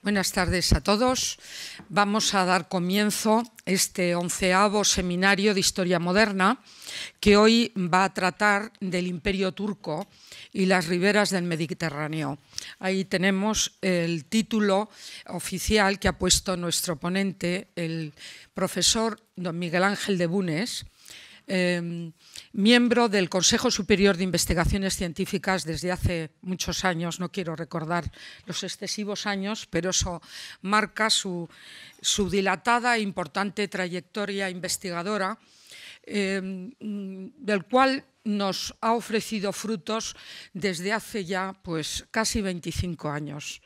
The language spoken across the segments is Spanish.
Buenas tardes a todos. Vamos a dar comienzo este onceavo seminario de Historia Moderna que hoy va a tratar del Imperio Turco y las riberas del Mediterráneo. Ahí tenemos el título oficial que ha puesto nuestro ponente, el profesor don Miguel Ángel de Bunes. Eh, miembro del Consejo Superior de Investigaciones Científicas desde hace muchos años, no quiero recordar los excesivos años, pero eso marca su, dilatada e importante trayectoria investigadora, eh, del cual nos ha ofrecido frutos desde hace ya pues, casi 25 años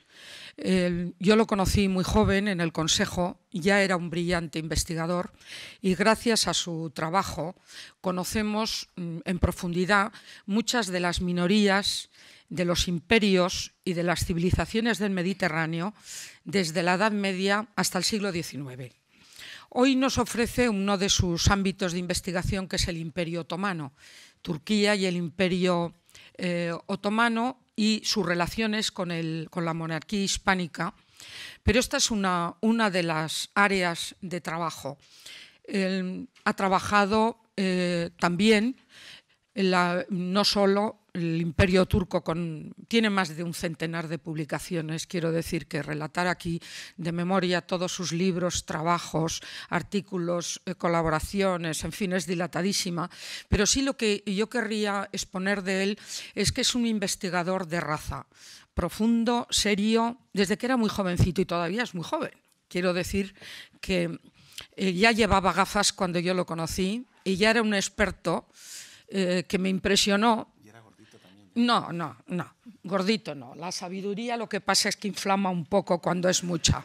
yo lo conocí muy joven en el Consejo, ya era un brillante investigador y gracias a su trabajo conocemos mm, en profundidad muchas de las minorías de los imperios y de las civilizaciones del Mediterráneo desde la Edad Media hasta el siglo XIX. Hoy nos ofrece uno de sus ámbitos de investigación que es el Imperio Otomano, Turquía y el Imperio eh, Otomano y sus relaciones con, la monarquía hispánica, pero esta es una, de las áreas de trabajo. ha trabajado eh, también no solo el imperio turco tiene más de un centenar de publicaciones, quiero decir que relatar aquí de memoria todos sus libros, trabajos, artículos, eh, colaboraciones, en fin, es dilatadísima, pero sí lo que yo querría exponer de él es que es un investigador de raza, profundo, serio, desde que era muy jovencito y todavía es muy joven. Quiero decir que eh, ya llevaba gafas cuando yo lo conocí y ya era un experto eh, que me impresionó. No, no, no, gordito no. La sabiduría lo que pasa es que inflama un poco cuando es mucha.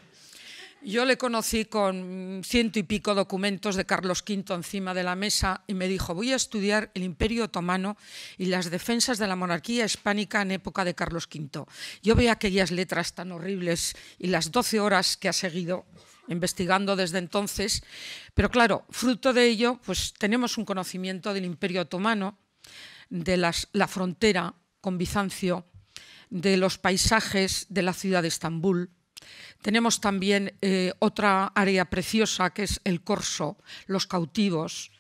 Yo le conocí con ciento y pico documentos de Carlos V encima de la mesa y me dijo, voy a estudiar el Imperio Otomano y las defensas de la monarquía hispánica en época de Carlos V. Yo veía aquellas letras tan horribles y las doce horas que ha seguido investigando desde entonces, pero claro, fruto de ello, pues tenemos un conocimiento del Imperio Otomano, de la frontera con Bizancio, de los paisajes de la ciudad de Estambul. Tenemos también eh, otra área preciosa que es el corso, los cautivos,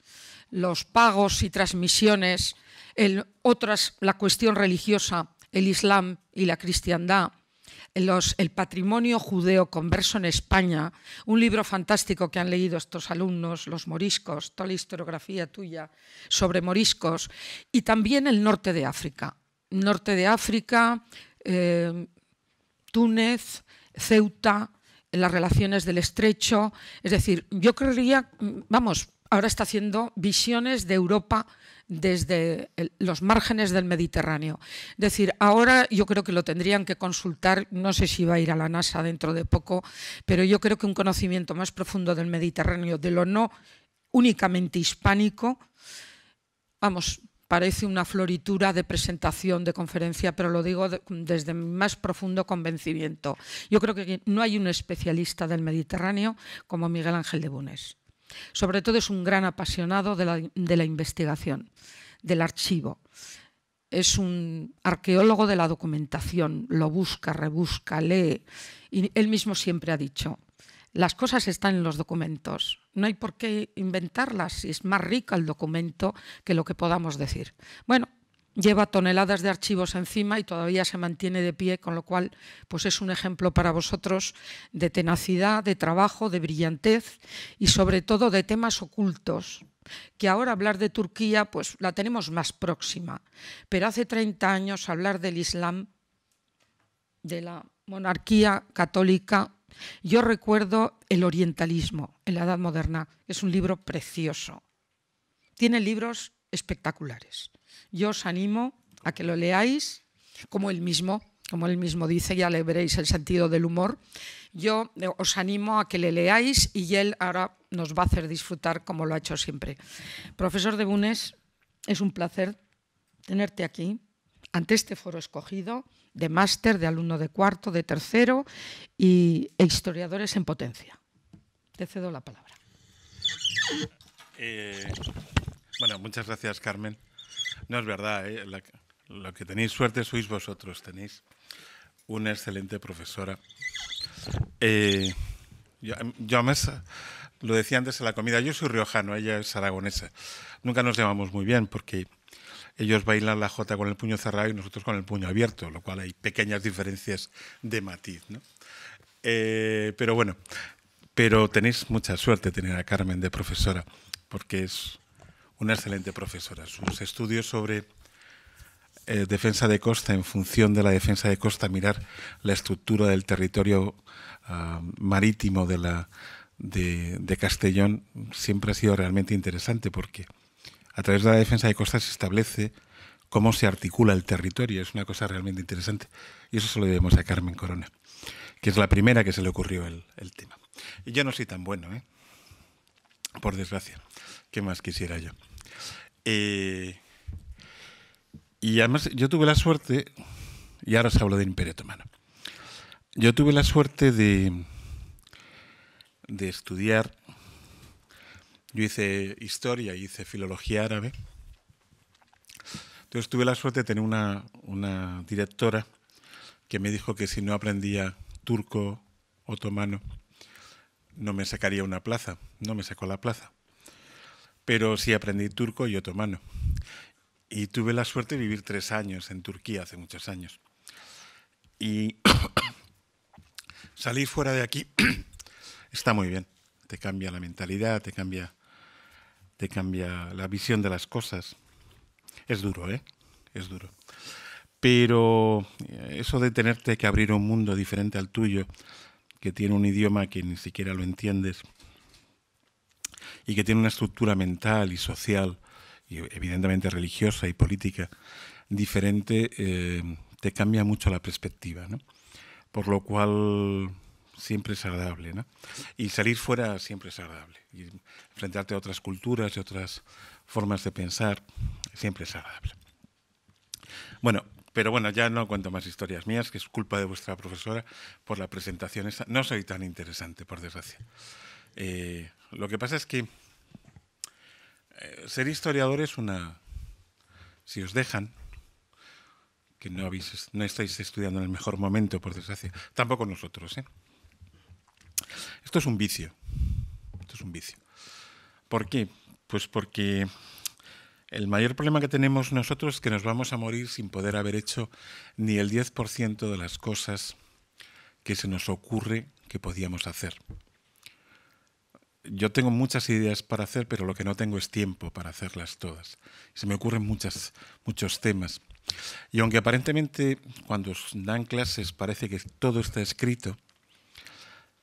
los pagos y transmisiones, la cuestión religiosa, el Islam y la cristiandad, el patrimonio judeo converso en España, un libro fantástico que han leído estos alumnos, los moriscos, toda la historiografía tuya sobre moriscos, y también el norte de África. Norte de África, eh, Túnez, Ceuta, las relaciones del estrecho. Es decir, yo creería, vamos, ahora está haciendo visiones de Europa desde los márgenes del Mediterráneo. Es decir, ahora yo creo que lo tendrían que consultar, no sé si va a ir a la NASA dentro de poco, pero yo creo que un conocimiento más profundo del Mediterráneo, de lo no únicamente hispánico, vamos, parece una floritura de presentación, de conferencia, pero lo digo desde mi más profundo convencimiento. Yo creo que no hay un especialista del Mediterráneo como Miguel Ángel de Bunes. Sobre todo es un gran apasionado de la, investigación, del archivo. Es un arqueólogo de la documentación, lo busca, rebusca, lee. Y él mismo siempre ha dicho, las cosas están en los documentos. No hay por qué inventarlas, es más rica el documento que lo que podamos decir. Bueno, lleva toneladas de archivos encima y todavía se mantiene de pie, con lo cual pues es un ejemplo para vosotros de tenacidad, de trabajo, de brillantez y sobre todo de temas ocultos que ahora hablar de Turquía pues la tenemos más próxima, pero hace 30 años hablar del Islam, de la monarquía católica, yo recuerdo El orientalismo en la Edad Moderna, es un libro precioso. Tiene libros espectaculares. Yo os animo a que lo leáis como él mismo, como él mismo dice, ya le veréis el sentido del humor. Yo eh, os animo a que le leáis y él ahora nos va a hacer disfrutar como lo ha hecho siempre. Profesor de Bunes, es un placer tenerte aquí ante este foro escogido de máster, de alumno de cuarto, de tercero y, e historiadores en potencia. Te cedo la palabra. Eh, bueno, muchas gracias, Carmen. No es verdad, eh, lo que tenéis suerte sois vosotros, tenéis una excelente profesora. Eh, yo, yo lo decía antes en la comida, yo soy riojano, ella es aragonesa. Nunca nos llevamos muy bien porque ellos bailan la jota con el puño cerrado y nosotros con el puño abierto, lo cual hay pequeñas diferencias de matiz. ¿no? Eh, pero bueno, pero tenéis mucha suerte tener a Carmen de profesora, porque es una excelente profesora. Sus estudios sobre eh, defensa de costa, en función de la defensa de costa, mirar la estructura del territorio ah, marítimo de, la, de, Castellón, siempre ha sido realmente interesante porque a través de la defensa de costa se establece cómo se articula el territorio. Es una cosa realmente interesante. Y eso se lo debemos a Carmen Corona, que es la primera que se le ocurrió el, tema. Y yo no soy tan bueno, ¿eh? por desgracia. ¿Qué más quisiera yo? Eh, y además yo tuve la suerte, y ahora os hablo del Imperio Otomano, yo tuve la suerte de, de estudiar, yo hice historia, hice filología árabe, entonces tuve la suerte de tener una directora que me dijo que si no aprendía turco, otomano, no me sacaría una plaza, no me sacó la plaza pero sí aprendí turco y otomano. Y tuve la suerte de vivir tres años en Turquía hace muchos años. Y salir fuera de aquí está muy bien. Te cambia la mentalidad, te cambia, te cambia la visión de las cosas. Es duro, ¿eh? Es duro. Pero eh, eso de tenerte que abrir un mundo diferente al tuyo, que tiene un idioma que ni siquiera lo entiendes, y que tiene una estructura mental y social, y evidentemente religiosa y política, diferente, eh, te cambia mucho la perspectiva. Por lo cual siempre es agradable. Y salir fuera siempre es agradable. Y enfrentarte a otras culturas y otras formas de pensar siempre es agradable. Bueno, pero bueno, ya no cuento más historias mías, que es culpa de vuestra profesora por la presentación No soy tan interesante, por desgracia. Eh, lo que pasa es que eh, ser historiador es una... Si os dejan, que no, no estáis estudiando en el mejor momento, por desgracia, tampoco nosotros. ¿eh? Esto es un vicio. Esto es un vicio. ¿Por qué? Pues porque el mayor problema que tenemos nosotros es que nos vamos a morir sin poder haber hecho ni el 10% de las cosas que se nos ocurre que podíamos hacer yo tengo muchas ideas para hacer, pero lo que no tengo es tiempo para hacerlas todas. Se me ocurren muchas, muchos temas. Y aunque aparentemente cuando os dan clases parece que todo está escrito,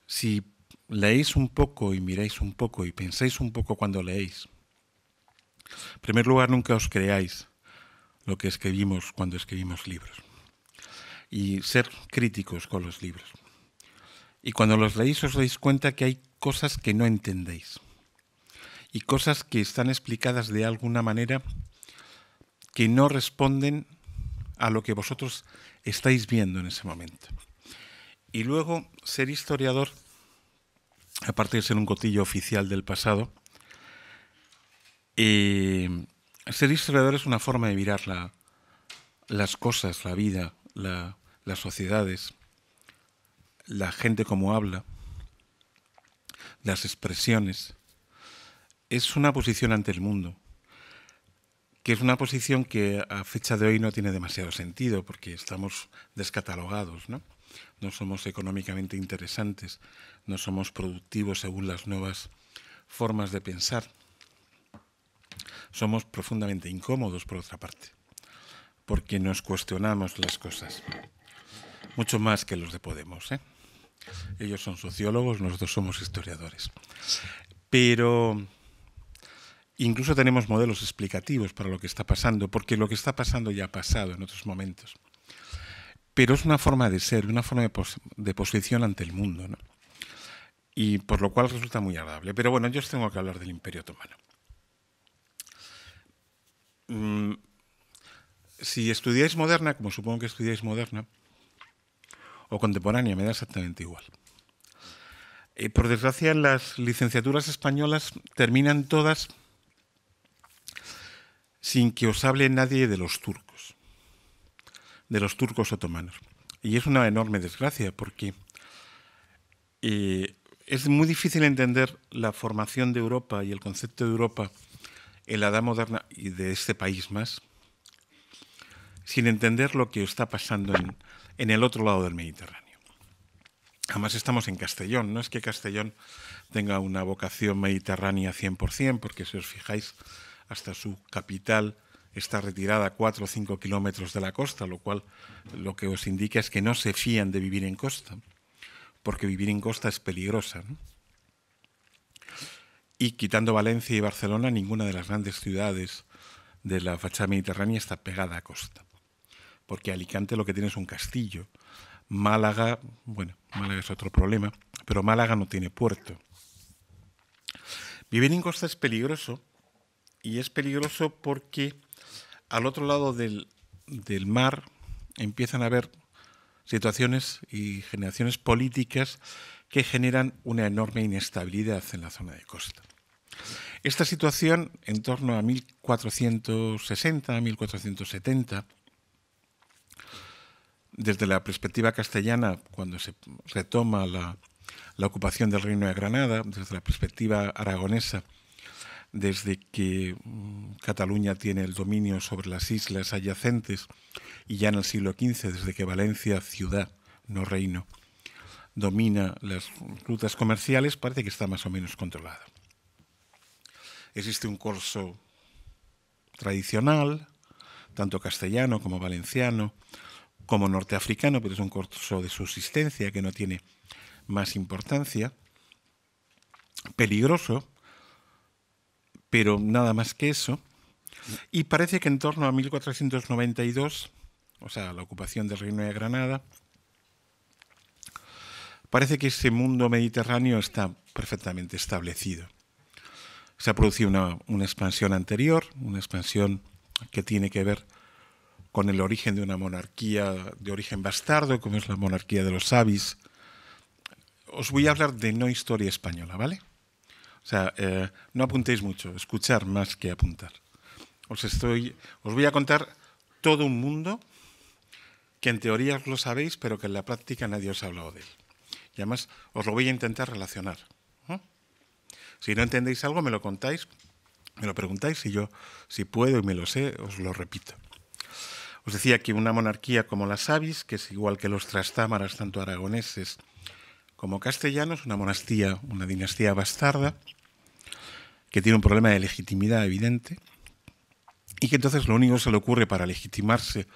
si leéis un poco y miráis un poco y pensáis un poco cuando leéis, en primer lugar nunca os creáis lo que escribimos cuando escribimos libros y ser críticos con los libros. Y cuando los leéis os dais cuenta que hay cosas que no entendéis y cosas que están explicadas de alguna manera que no responden a lo que vosotros estáis viendo en ese momento. Y luego, ser historiador, aparte de ser un cotillo oficial del pasado, eh, ser historiador es una forma de mirar las cosas, la vida, las sociedades, la gente como habla, las expresiones, es una posición ante el mundo, que es una posición que a fecha de hoy no tiene demasiado sentido porque estamos descatalogados, ¿no? No somos económicamente interesantes, no somos productivos según las nuevas formas de pensar. Somos profundamente incómodos, por otra parte, porque nos cuestionamos las cosas, mucho más que los de Podemos. ¿eh? Ellos son sociólogos, nosotros somos historiadores. Pero incluso tenemos modelos explicativos para lo que está pasando, porque lo que está pasando ya ha pasado en otros momentos. Pero es una forma de ser, una forma de, posición ante el mundo, ¿no? y por lo cual resulta muy agradable. Pero bueno, yo os tengo que hablar del Imperio Otomano. Mm, si estudiáis moderna, como supongo que estudiáis moderna, o contemporánea, me da exactamente igual. Eh, por desgracia, las licenciaturas españolas terminan todas sin que os hable nadie de los turcos, de los turcos otomanos. Y es una enorme desgracia porque eh, es muy difícil entender la formación de Europa y el concepto de Europa en la edad moderna y de este país más, sin entender lo que está pasando en, el otro lado del Mediterráneo. Además estamos en Castellón, no es que Castellón tenga una vocación mediterránea 100%, porque si os fijáis, hasta su capital está retirada 4 o 5 kilómetros de la costa, lo cual lo que os indica es que no se fían de vivir en costa, porque vivir en costa es peligrosa. Y quitando Valencia y Barcelona, ninguna de las grandes ciudades de la fachada mediterránea está pegada a costa porque Alicante lo que tiene es un castillo. Málaga, bueno, Málaga es otro problema, pero Málaga no tiene puerto. Vivir en costa es peligroso y es peligroso porque al otro lado del, mar empiezan a haber situaciones y generaciones políticas que generan una enorme inestabilidad en la zona de costa. Esta situación, en torno a 1460, 1470, desde la perspectiva castellana, cuando se retoma la, ocupación del Reino de Granada, desde la perspectiva aragonesa, desde que mm, Cataluña tiene el dominio sobre las islas adyacentes y ya en el siglo XV, desde que Valencia, ciudad, no reino, domina las rutas comerciales, parece que está más o menos controlado. Existe un corso tradicional, tanto castellano como valenciano, como norteafricano, pero es un corso de subsistencia que no tiene más importancia, peligroso, pero nada más que eso, y parece que en torno a 1492, o sea, la ocupación del Reino de Granada, parece que ese mundo mediterráneo está perfectamente establecido. Se ha producido una, una expansión anterior, una expansión que tiene que ver con el origen de una monarquía de origen bastardo, como es la monarquía de los Sabis. Os voy a hablar de no historia española, ¿vale? O sea, eh, no apuntéis mucho, escuchar más que apuntar. Os, estoy, os voy a contar todo un mundo que en teoría lo sabéis, pero que en la práctica nadie os ha hablado de él. Y además os lo voy a intentar relacionar. Si no entendéis algo, me lo contáis, me lo preguntáis y yo, si puedo y me lo sé, os lo repito. Os decía que una monarquía como las Avis, que es igual que los trastámaras, tanto aragoneses como castellanos, una monastía, una dinastía bastarda, que tiene un problema de legitimidad evidente, y que entonces lo único que se le ocurre para legitimarse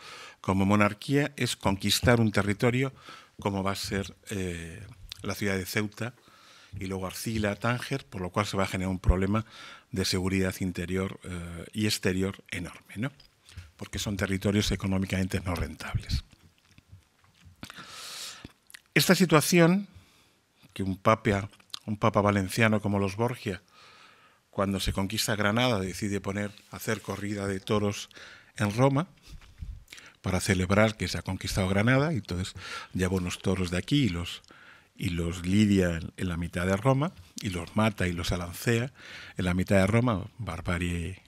como monarquía es conquistar un territorio como va a ser eh, la ciudad de Ceuta y luego Arcila, Tánger, por lo cual se va a generar un problema de seguridad interior eh, y exterior enorme. ¿no? porque son territorios económicamente no rentables. Esta situación, que un papa, un papa valenciano como los Borgia, cuando se conquista Granada, decide poner, hacer corrida de toros en Roma, para celebrar que se ha conquistado Granada, y entonces lleva unos toros de aquí los, y los lidia en, la mitad de Roma, y los mata y los alancea en la mitad de Roma, barbarie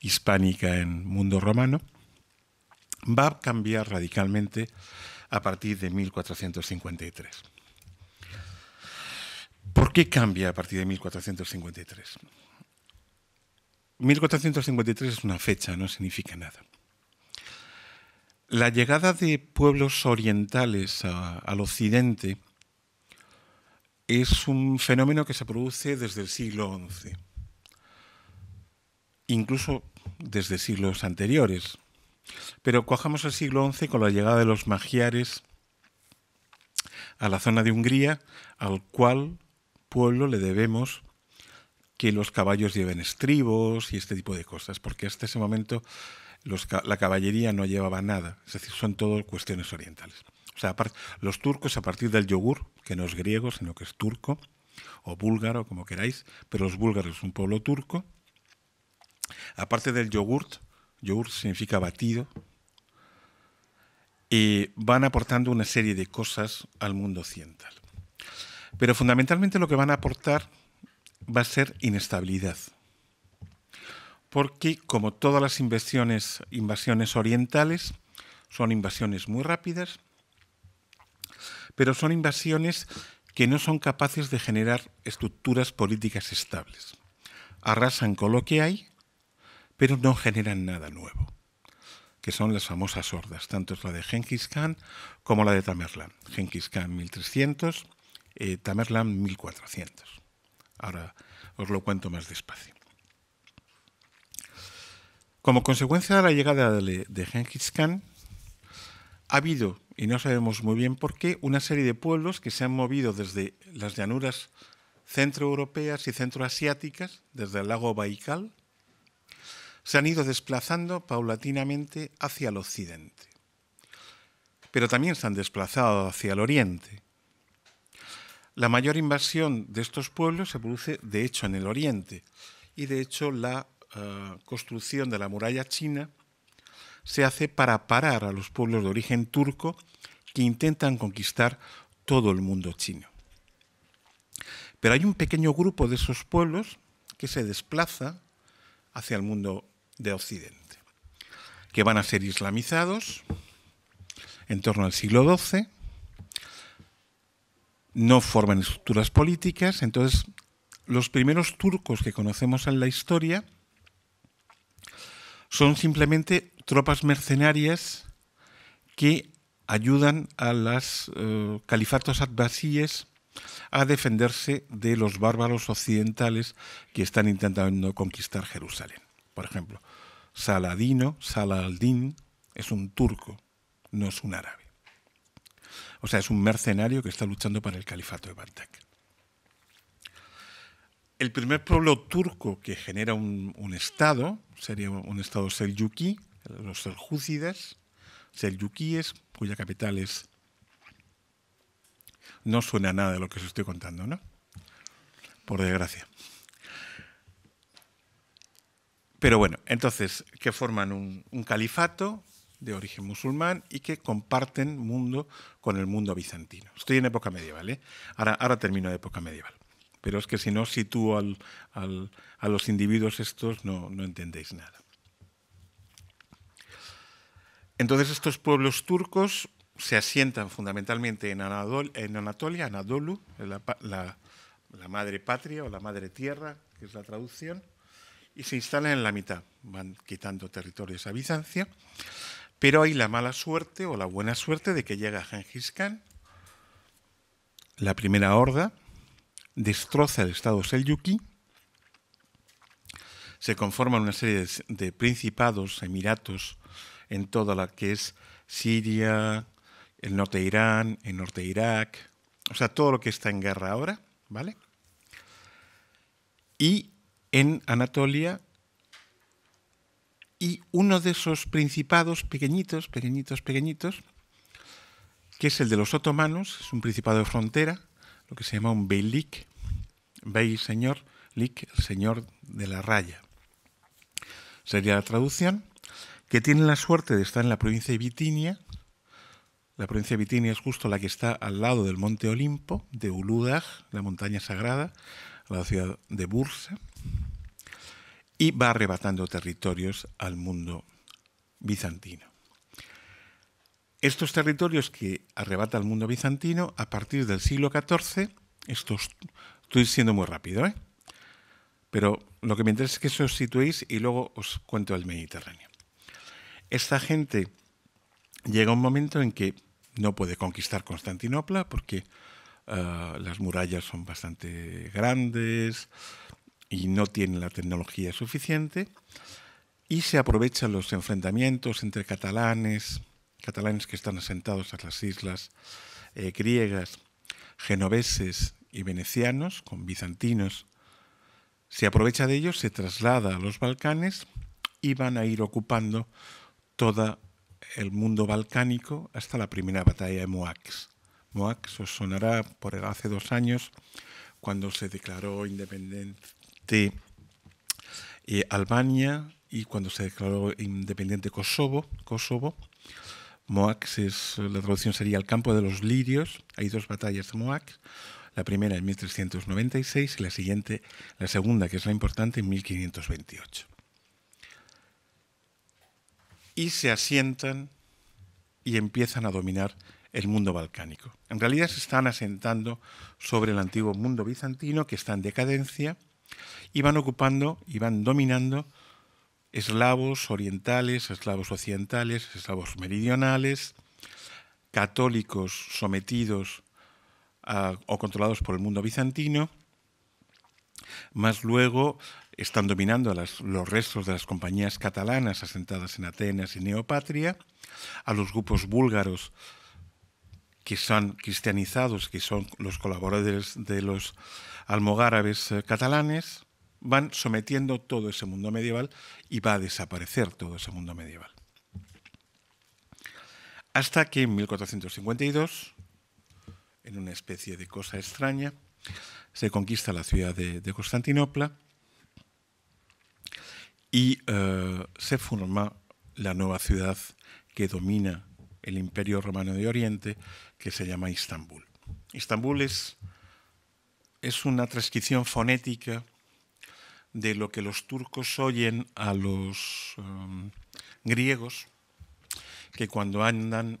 hispánica en mundo romano, va a cambiar radicalmente a partir de 1453. ¿Por qué cambia a partir de 1453? 1453 es una fecha, no significa nada. La llegada de pueblos orientales al occidente es un fenómeno que se produce desde el siglo XI incluso desde siglos anteriores. Pero cojamos el siglo XI con la llegada de los magiares a la zona de Hungría, al cual pueblo le debemos que los caballos lleven estribos y este tipo de cosas, porque hasta ese momento la caballería no llevaba nada, es decir, son todo cuestiones orientales. O sea, los turcos a partir del yogur, que no es griego, sino que es turco, o búlgaro, como queráis, pero los búlgaros es un pueblo turco, aparte del yogurt, yogurt significa batido, y van aportando una serie de cosas al mundo occidental. Pero fundamentalmente lo que van a aportar va a ser inestabilidad. Porque como todas las invasiones orientales, son invasiones muy rápidas, pero son invasiones que no son capaces de generar estructuras políticas estables. Arrasan con lo que hay pero no generan nada nuevo, que son las famosas hordas, tanto la de Genghis Khan como la de Tamerlán. Genghis Khan 1300, eh, Tamerlán 1400. Ahora os lo cuento más despacio. Como consecuencia de la llegada de, de Genghis Khan, ha habido, y no sabemos muy bien por qué, una serie de pueblos que se han movido desde las llanuras centroeuropeas y centroasiáticas, desde el lago Baikal, se han ido desplazando paulatinamente hacia el occidente. Pero también se han desplazado hacia el oriente. La mayor invasión de estos pueblos se produce, de hecho, en el oriente. Y, de hecho, la eh, construcción de la muralla china se hace para parar a los pueblos de origen turco que intentan conquistar todo el mundo chino. Pero hay un pequeño grupo de esos pueblos que se desplaza hacia el mundo de Occidente, que van a ser islamizados en torno al siglo XII, no forman estructuras políticas, entonces los primeros turcos que conocemos en la historia son simplemente tropas mercenarias que ayudan a los eh, califatos abbasíes a defenderse de los bárbaros occidentales que están intentando conquistar Jerusalén por ejemplo. Saladino, Saladin, es un turco, no es un árabe. O sea, es un mercenario que está luchando para el califato de Bagdad. El primer pueblo turco que genera un, estado sería un estado selyuki, los seljúcidas, selyukíes, cuya capital es... No suena nada de lo que os estoy contando, ¿no? Por desgracia. Pero bueno, entonces, que forman un, califato de origen musulmán y que comparten mundo con el mundo bizantino. Estoy en época medieval, ¿eh? ahora, termino de época medieval. Pero es que si no sitúo a los individuos estos no, entendéis nada. Entonces estos pueblos turcos se asientan fundamentalmente en, Anatolia, en Anatolia, Anadolu, la madre patria o la madre tierra, que es la traducción y se instalan en la mitad. Van quitando territorios a Bizancio, pero hay la mala suerte o la buena suerte de que llega Genghis Khan, la primera horda, destroza el estado selyuki, se conforman una serie de principados, emiratos, en toda la que es Siria, el norte de Irán, el norte de Irak, o sea, todo lo que está en guerra ahora, ¿vale? Y en Anatolia y uno de esos principados pequeñitos, pequeñitos, pequeñitos, que es el de los otomanos, es un principado de frontera, lo que se llama un beylik, bey señor, lik señor de la raya. Sería la traducción, que tiene la suerte de estar en la provincia de Bitinia. La provincia de Bitinia es justo la que está al lado del monte Olimpo, de Uludag, la montaña sagrada, la ciudad de Bursa y va arrebatando territorios al mundo bizantino. Estos territorios que arrebata el mundo bizantino a partir del siglo XIV, esto estoy siendo muy rápido, ¿eh? pero lo que me interesa es que se os situéis y luego os cuento el Mediterráneo. Esta gente llega a un momento en que no puede conquistar Constantinopla porque eh, las murallas son bastante grandes, y no tienen la tecnología suficiente y se aprovechan los enfrentamientos entre catalanes, catalanes que están asentados en las islas eh, griegas, genoveses y venecianos, con bizantinos. Se aprovecha de ellos, se traslada a los Balcanes y van a ir ocupando todo el mundo balcánico hasta la primera batalla de Moax. Moax os sonará por hace dos años cuando se declaró independiente de este, eh, Albania y cuando se declaró independiente Kosovo, Kosovo Moax la traducción sería el campo de los lirios. Hay dos batallas de Moax, la primera en 1396 y la siguiente, la segunda, que es la importante, en 1528. Y se asientan y empiezan a dominar el mundo balcánico. En realidad se están asentando sobre el antiguo mundo bizantino que está en decadencia iban ocupando, iban dominando eslavos orientales, eslavos occidentales, eslavos meridionales, católicos sometidos o controlados por el mundo bizantino, más luego están dominando a los restos de las compañías catalanas asentadas en Atenas y Neopatria, a los grupos búlgaros que son cristianizados, que son los colaboradores de los almogárabes eh, catalanes, van sometiendo todo ese mundo medieval y va a desaparecer todo ese mundo medieval. Hasta que en 1452, en una especie de cosa extraña, se conquista la ciudad de, Constantinopla y eh, se forma la nueva ciudad que domina el Imperio Romano de Oriente, que se llama Istambul. Istambul es, una transcripción fonética de lo que los turcos oyen a los um, griegos, que cuando andan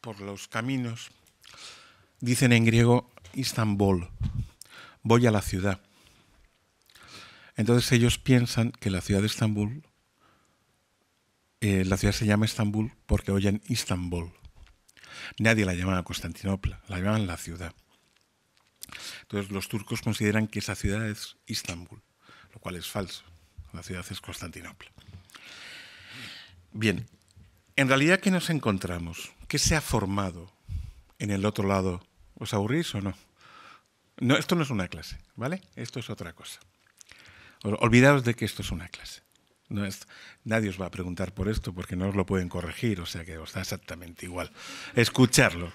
por los caminos dicen en griego Istambul, voy a la ciudad. Entonces ellos piensan que la ciudad de Estambul eh, la ciudad se llama Estambul porque oyen Istanbul. Nadie la llamaba Constantinopla, la llamaban la ciudad. Entonces los turcos consideran que esa ciudad es Istanbul, lo cual es falso. La ciudad es Constantinopla. Bien, en realidad, ¿qué nos encontramos? ¿Qué se ha formado en el otro lado? ¿Os aburrís o no? No, esto no es una clase, ¿vale? Esto es otra cosa. Olvidaos de que esto es una clase. No es, nadie os va a preguntar por esto porque no os lo pueden corregir, o sea que os da exactamente igual. Escucharlo.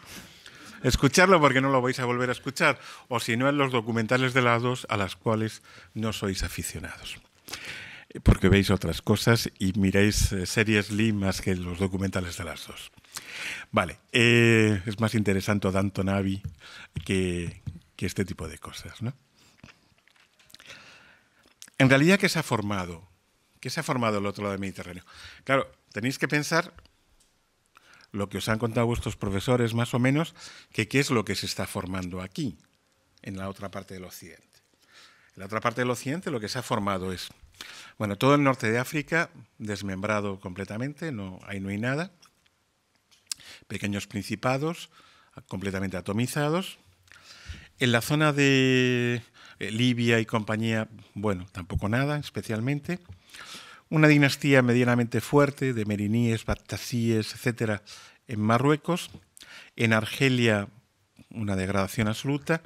Escucharlo porque no lo vais a volver a escuchar, o si no en los documentales de las dos a las cuales no sois aficionados. Porque veis otras cosas y miráis eh, series Lee más que los documentales de las dos. Vale, eh, es más interesante Danton Abbey que, que este tipo de cosas. ¿no? En realidad, ¿qué se ha formado? ¿Qué se ha formado el otro lado del Mediterráneo? Claro, tenéis que pensar lo que os han contado vuestros profesores más o menos, que qué es lo que se está formando aquí, en la otra parte del occidente. En la otra parte del occidente lo que se ha formado es, bueno, todo el norte de África desmembrado completamente, no, ahí no hay nada, pequeños principados completamente atomizados. En la zona de eh, Libia y compañía, bueno, tampoco nada especialmente. Una dinastía medianamente fuerte de meriníes, Batasíes, etc., en Marruecos, en Argelia una degradación absoluta,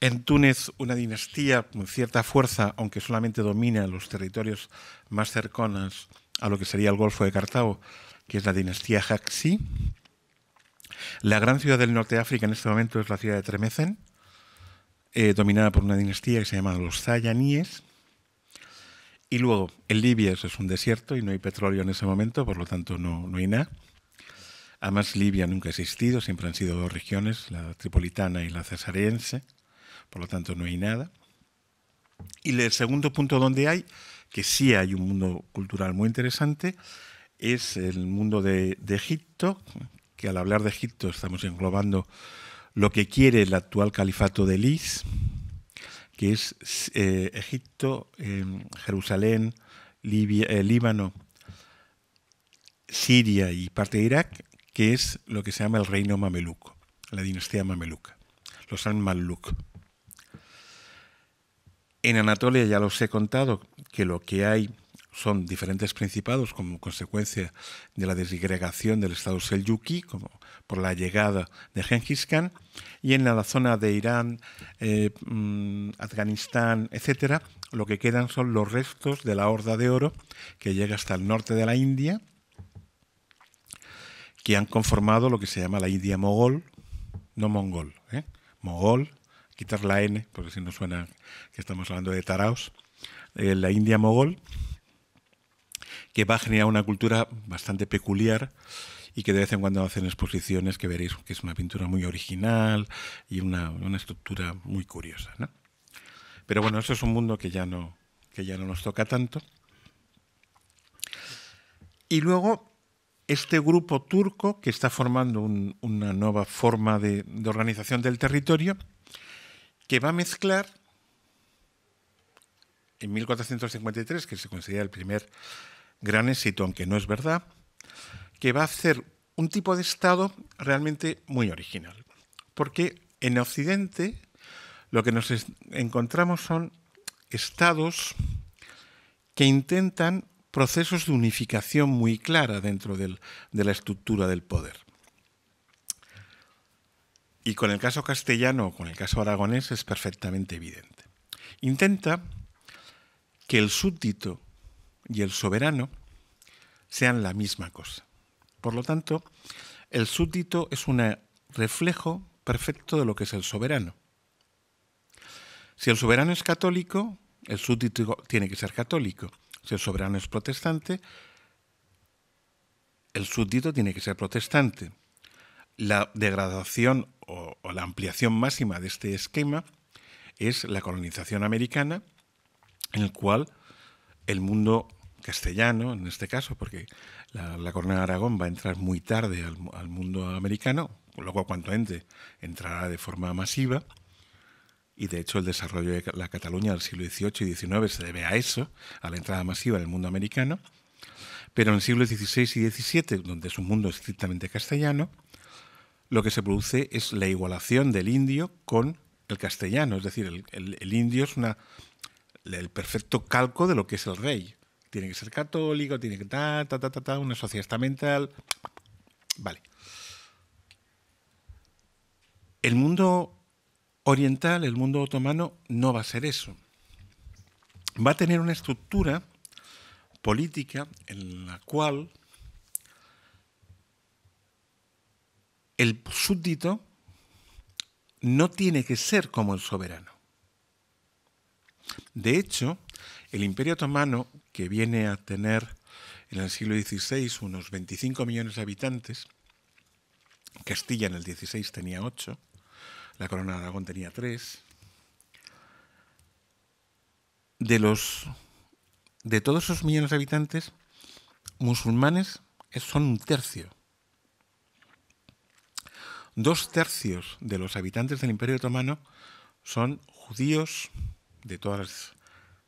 en Túnez una dinastía con cierta fuerza, aunque solamente domina los territorios más cercanos a lo que sería el Golfo de Cartago, que es la dinastía Haxi. La gran ciudad del norte de África en este momento es la ciudad de Tremecen, eh, dominada por una dinastía que se llama los Zayaníes. Y luego, en Libia eso es un desierto y no hay petróleo en ese momento, por lo tanto no, no hay nada. Además, Libia nunca ha existido, siempre han sido dos regiones, la tripolitana y la cesareense, por lo tanto no hay nada. Y el segundo punto donde hay, que sí hay un mundo cultural muy interesante, es el mundo de, de Egipto, que al hablar de Egipto estamos englobando lo que quiere el actual califato de Lis, que es eh, Egipto, em, Jerusalén, eh, Líbano, Siria y parte de Irak, que es lo que se llama el reino mameluco, la dinastía mameluca, los al-Maluk. En Anatolia ya los he contado que lo que hay son diferentes principados como consecuencia de la desigregación del estado selyuki, como por la llegada de Genghis Khan, y en la zona de Irán, eh, mm, Afganistán, etcétera lo que quedan son los restos de la Horda de Oro que llega hasta el norte de la India, que han conformado lo que se llama la India mogol, no mongol, ¿eh? mogol, quitar la N, porque si no suena que estamos hablando de taraos, eh, la India mogol, que va a generar una cultura bastante peculiar y que de vez en cuando hacen exposiciones que veréis que es una pintura muy original y una, una estructura muy curiosa. ¿no? Pero bueno, eso es un mundo que ya no, que ya no nos toca tanto. Y luego este grupo turco que está formando una nueva forma de, de, organización del territorio, que va a mezclar en 1453, que se considera el primer gran éxito, aunque no es verdad, que va a hacer un tipo de Estado realmente muy original. Porque en Occidente lo que nos encontramos son Estados que intentan procesos de unificación muy clara dentro de la estructura del poder. Y con el caso castellano, con el caso aragonés, es perfectamente evidente. Intenta que el súbdito y el soberano sean la misma cosa. Por lo tanto, el súbdito es un reflejo perfecto de lo que es el soberano. Si el soberano es católico, el súbdito tiene que ser católico. Si el soberano es protestante, el súbdito tiene que ser protestante. La degradación o, o, la ampliación máxima de este esquema es la colonización americana, en el cual el mundo castellano, en este caso, porque la, corona de Aragón va a entrar muy tarde al, mundo americano, luego cuanto entre, entrará de forma masiva, y de hecho el desarrollo de la Cataluña del siglo XVIII y XIX se debe a eso, a la entrada masiva del mundo americano, pero en el siglo XVI y XVII, donde es un mundo estrictamente castellano, lo que se produce es la igualación del indio con el castellano, es decir, el, indio es una, el perfecto calco de lo que es el rey tiene que ser católico, tiene que ta, ta, ta, ta, una sociedad estamental. Vale. El mundo oriental, el mundo otomano, no va a ser eso. Va a tener una estructura política en la cual el súbdito no tiene que ser como el soberano. De hecho, el Imperio Otomano que viene a tener en el siglo XVI unos 25 millones de habitantes, Castilla en el XVI tenía 8, la corona de Aragón tenía 3, de, los, de todos esos millones de habitantes, musulmanes son un tercio. Dos tercios de los habitantes del Imperio Otomano son judíos de todas las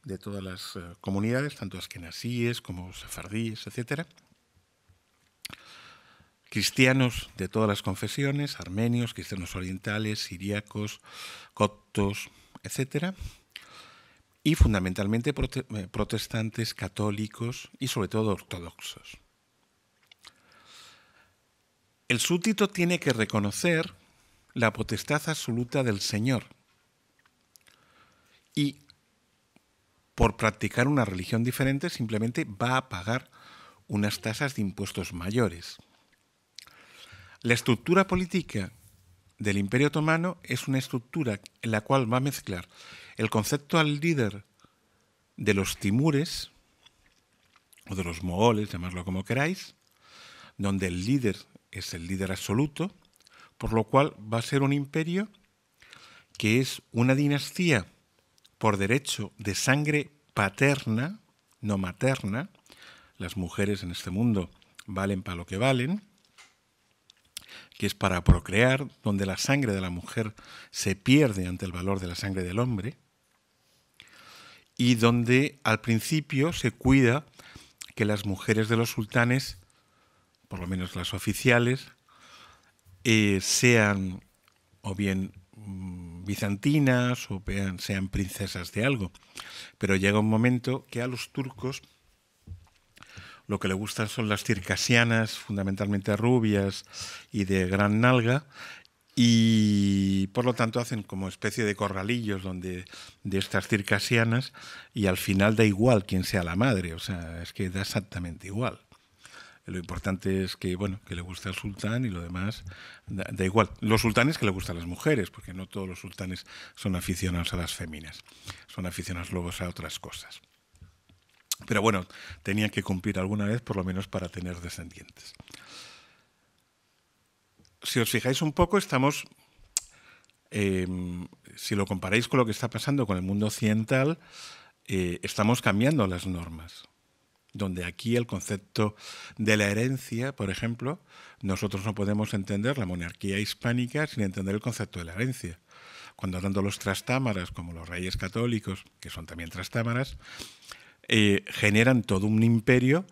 de todas las eh, comunidades, tanto askenasíes como sefardíes, etc. Cristianos de todas las confesiones, armenios, cristianos orientales, siriacos, coptos, etc. Y fundamentalmente eh, protestantes, católicos y sobre todo ortodoxos. El súbdito tiene que reconocer la potestad absoluta del Señor y por practicar una religión diferente simplemente va a pagar unas tasas de impuestos mayores. La estructura política del Imperio Otomano es una estructura en la cual va a mezclar el concepto al líder de los timures, o de los mogoles, llamarlo como queráis, donde el líder es el líder absoluto, por lo cual va a ser un imperio que es una dinastía por derecho de sangre paterna, no materna, las mujeres en este mundo valen para lo que valen, que es para procrear, donde la sangre de la mujer se pierde ante el valor de la sangre del hombre, y donde al principio se cuida que las mujeres de los sultanes, por lo menos las oficiales, eh, sean o bien mm, bizantinas o sean princesas de algo. Pero llega un momento que a los turcos lo que le gustan son las circasianas, fundamentalmente rubias y de gran nalga, y por lo tanto hacen como especie de corralillos donde de estas circasianas y al final da igual quién sea la madre, o sea, es que da exactamente igual. Lo importante es que, bueno, que le guste al sultán y lo demás da, igual. Los sultanes que le gustan las mujeres, porque no todos los sultanes son aficionados a las féminas, son aficionados luego a otras cosas. Pero bueno, tenía que cumplir alguna vez, por lo menos para tener descendientes. Si os fijáis un poco, estamos eh, si lo comparáis con lo que está pasando con el mundo occidental, eh, estamos cambiando las normas donde aquí el concepto de la herencia, por ejemplo, nosotros no podemos entender la monarquía hispánica sin entender el concepto de la herencia. Cuando tanto los trastámaras como los reyes católicos, que son también trastámaras, eh, generan todo un imperio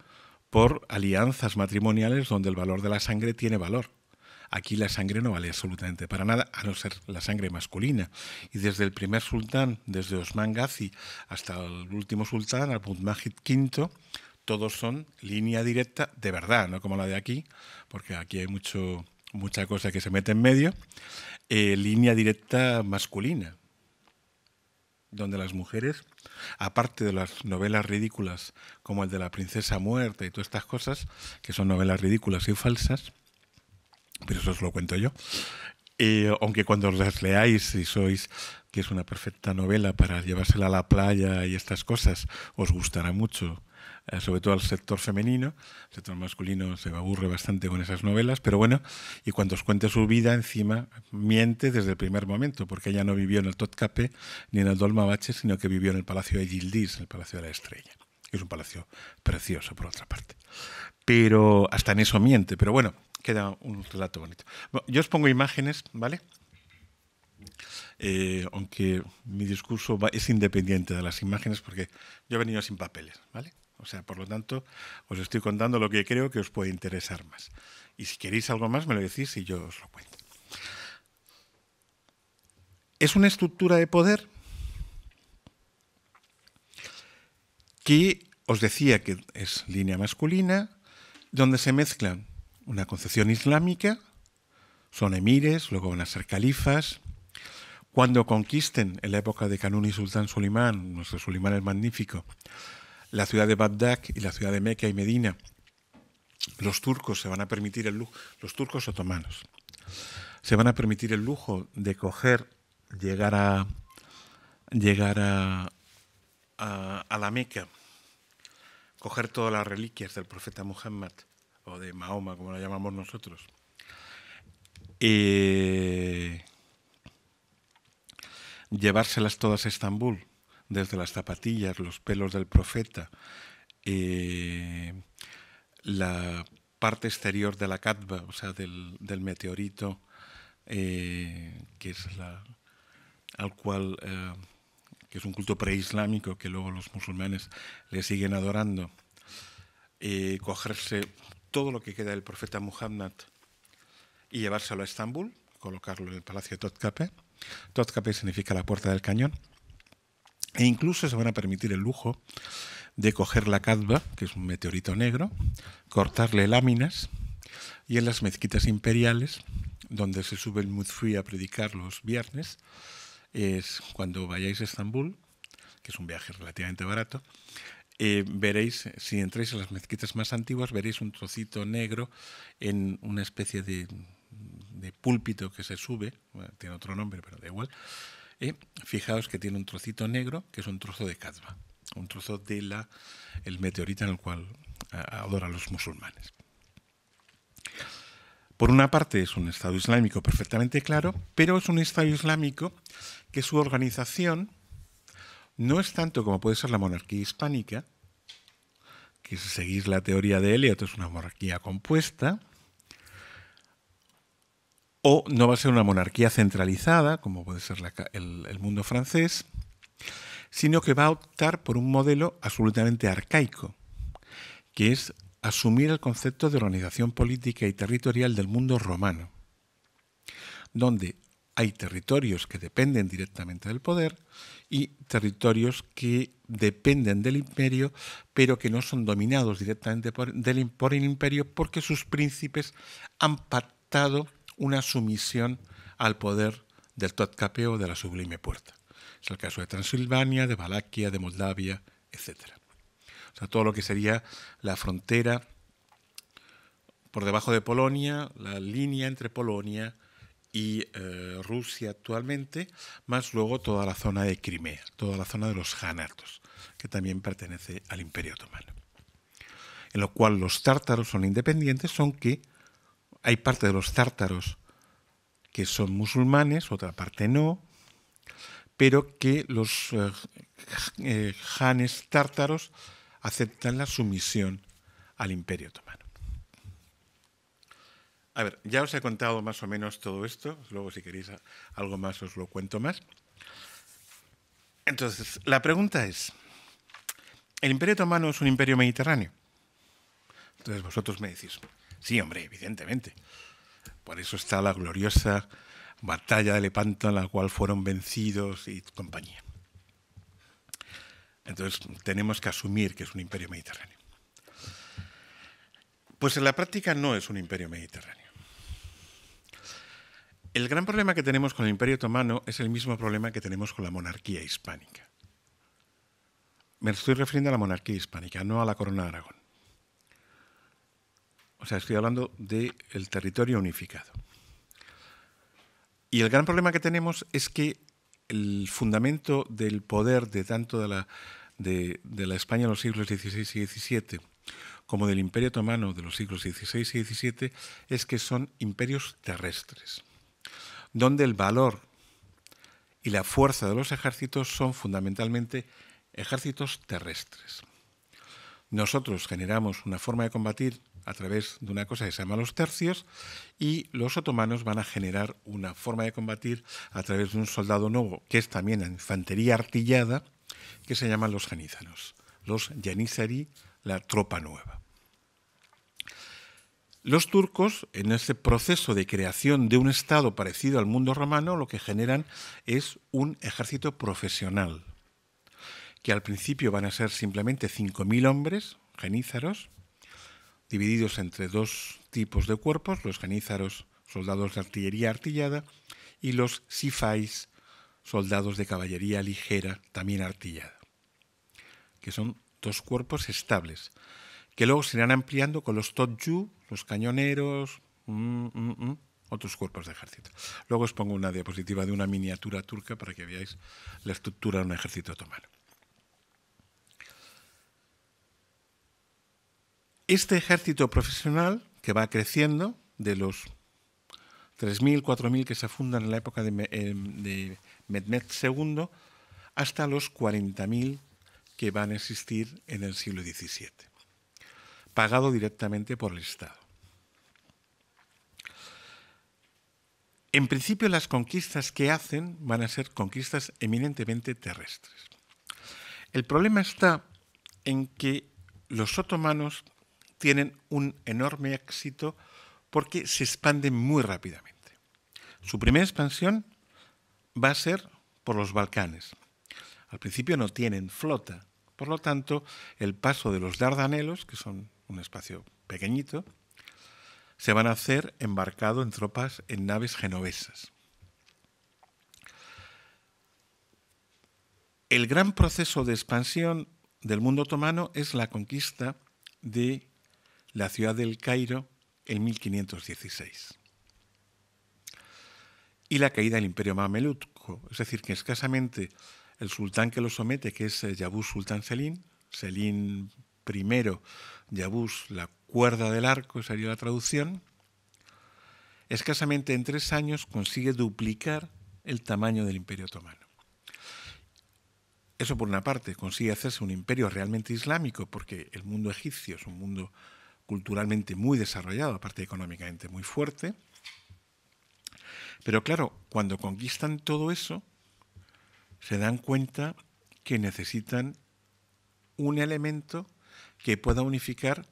por alianzas matrimoniales donde el valor de la sangre tiene valor. Aquí la sangre no vale absolutamente para nada, a no ser la sangre masculina. Y desde el primer sultán, desde Osman Gazi, hasta el último sultán, al Majid V, todos son línea directa de verdad, no como la de aquí, porque aquí hay mucho, mucha cosa que se mete en medio, eh, línea directa masculina, donde las mujeres, aparte de las novelas ridículas como el de la princesa muerta y todas estas cosas, que son novelas ridículas y falsas, pero eso os lo cuento yo, eh, aunque cuando las leáis y sois, que es una perfecta novela para llevársela a la playa y estas cosas, os gustará mucho eh, sobre todo al sector femenino. El sector masculino se aburre bastante con esas novelas, pero bueno, y cuando os cuente su vida, encima miente desde el primer momento, porque ella no vivió en el Totcape ni en el Dolmabache, sino que vivió en el Palacio de Gildis, el Palacio de la Estrella. que Es un palacio precioso, por otra parte. Pero hasta en eso miente, pero bueno, queda un relato bonito. yo os pongo imágenes, ¿vale? Eh, aunque mi discurso es independiente de las imágenes porque yo he venido sin papeles, ¿vale? O sea, por lo tanto, os estoy contando lo que creo que os puede interesar más. Y si queréis algo más, me lo decís y yo os lo cuento. Es una estructura de poder que os decía que es línea masculina, donde se mezclan una concepción islámica, son emires, luego van a ser califas. Cuando conquisten en la época de Kanuni y Sultán Suleimán, nuestro Suleimán el Magnífico, la ciudad de Bagdad y la ciudad de Meca y Medina. Los turcos se van a permitir el lujo, los turcos otomanos, se van a permitir el lujo de coger, llegar a, llegar a, la Meca, coger todas las reliquias del profeta Muhammad o de Mahoma, como la llamamos nosotros. y eh, llevárselas todas a Estambul desde las zapatillas, los pelos del profeta, eh, la parte exterior de la catba, o sea, del, meteorito, eh, que es la, al cual, eh, que es un culto preislámico que luego los musulmanes le siguen adorando, cogerse todo lo que queda del profeta Muhammad y llevárselo a Estambul, colocarlo en el palacio de Totkape. Totkape significa la puerta del cañón. E incluso se van a permitir el lujo de coger la cadba, que es un meteorito negro, cortarle láminas y en las mezquitas imperiales, donde se sube el Muzfi a predicar los viernes, es cuando vayáis a Estambul, que es un viaje relativamente barato, eh, veréis, si entráis en las mezquitas más antiguas, veréis un trocito negro en una especie de, púlpito que se sube, tiene otro nombre, pero da igual, fijaos que tiene un trocito negro, que es un trozo de Kadva, un trozo del el meteorito en el cual adoran los musulmanes. Por una parte es un Estado Islámico perfectamente claro, pero es un Estado Islámico que su organización no es tanto como puede ser la monarquía hispánica, que si seguís la teoría de Eliot es una monarquía compuesta, o no va a ser una monarquía centralizada, como puede ser el, mundo francés, sino que va a optar por un modelo absolutamente arcaico, que es asumir el concepto de organización política y territorial del mundo romano, donde hay territorios que dependen directamente del poder y territorios que dependen del imperio, pero que no son dominados directamente por, por el imperio porque sus príncipes han pactado una sumisión al poder del Totcapeo de la Sublime Puerta. Es el caso de Transilvania, de Valaquia, de Moldavia, etc. O sea, todo lo que sería la frontera por debajo de Polonia, la línea entre Polonia y eh, Rusia actualmente, más luego toda la zona de Crimea, toda la zona de los Hanatos, que también pertenece al Imperio Otomano, en lo cual los tártaros son independientes, son que hay parte de los tártaros que son musulmanes, otra parte no, pero que los eh, eh, janes tártaros aceptan la sumisión al imperio otomano. A ver, ya os he contado más o menos todo esto, luego si queréis algo más os lo cuento más. Entonces, la pregunta es, ¿el imperio otomano es un imperio mediterráneo? Entonces vosotros me decís, Sí, hombre, evidentemente. Por eso está la gloriosa batalla de Lepanto en la cual fueron vencidos y compañía. Entonces tenemos que asumir que es un imperio mediterráneo. Pues en la práctica no es un imperio mediterráneo. El gran problema que tenemos con el imperio otomano es el mismo problema que tenemos con la monarquía hispánica. Me estoy refiriendo a la monarquía hispánica, no a la corona de Aragón. O sea, estoy hablando del territorio unificado. Y el gran problema que tenemos es que el fundamento del poder de tanto de la, de, de la España los siglos XVI y XVII como del Imperio Otomano de los siglos XVI y XVII es que son imperios terrestres, donde el valor y la fuerza de los ejércitos son fundamentalmente ejércitos terrestres. Nosotros generamos una forma de combatir a través de una cosa que se llama los tercios y los otomanos van a generar una forma de combatir a través de un soldado nuevo, que es también la infantería artillada, que se llaman los janízaros, los janízarí, la tropa nueva. Los turcos, en ese proceso de creación de un Estado parecido al mundo romano, lo que generan es un ejército profesional, que al principio van a ser simplemente 5.000 hombres, genízaros, divididos entre dos tipos de cuerpos, los genízaros, soldados de artillería artillada, y los sifais, soldados de caballería ligera, también artillada, que son dos cuerpos estables, que luego se irán ampliando con los totju, los cañoneros, mm, mm, mm, otros cuerpos de ejército. Luego os pongo una diapositiva de una miniatura turca para que veáis la estructura de un ejército otomano. Este ejército profesional que va creciendo de los 3.000, 4.000 que se fundan en la época de, eh, de II hasta los 40.000 que van a existir en el siglo XVII, pagado directamente por el Estado. En principio las conquistas que hacen van a ser conquistas eminentemente terrestres. El problema está en que los otomanos tienen un enorme éxito porque se expanden muy rápidamente. Su primera expansión va a ser por los Balcanes. Al principio no tienen flota, por lo tanto, el paso de los Dardanelos, que son un espacio pequeñito, se van a hacer embarcado en tropas en naves genovesas. El gran proceso de expansión del mundo otomano es la conquista de la ciudad del Cairo en 1516. Y la caída del imperio mameluco, es decir, que escasamente el sultán que lo somete, que es eh, Yabuz Sultán Selim, Selim I, Yabús la cuerda del arco, sería la traducción, escasamente en tres años consigue duplicar el tamaño del imperio otomano. Eso por una parte, consigue hacerse un imperio realmente islámico, porque el mundo egipcio es un mundo culturalmente muy desarrollado, aparte económicamente muy fuerte. Pero claro, cuando conquistan todo eso, se dan cuenta que necesitan un elemento que pueda unificar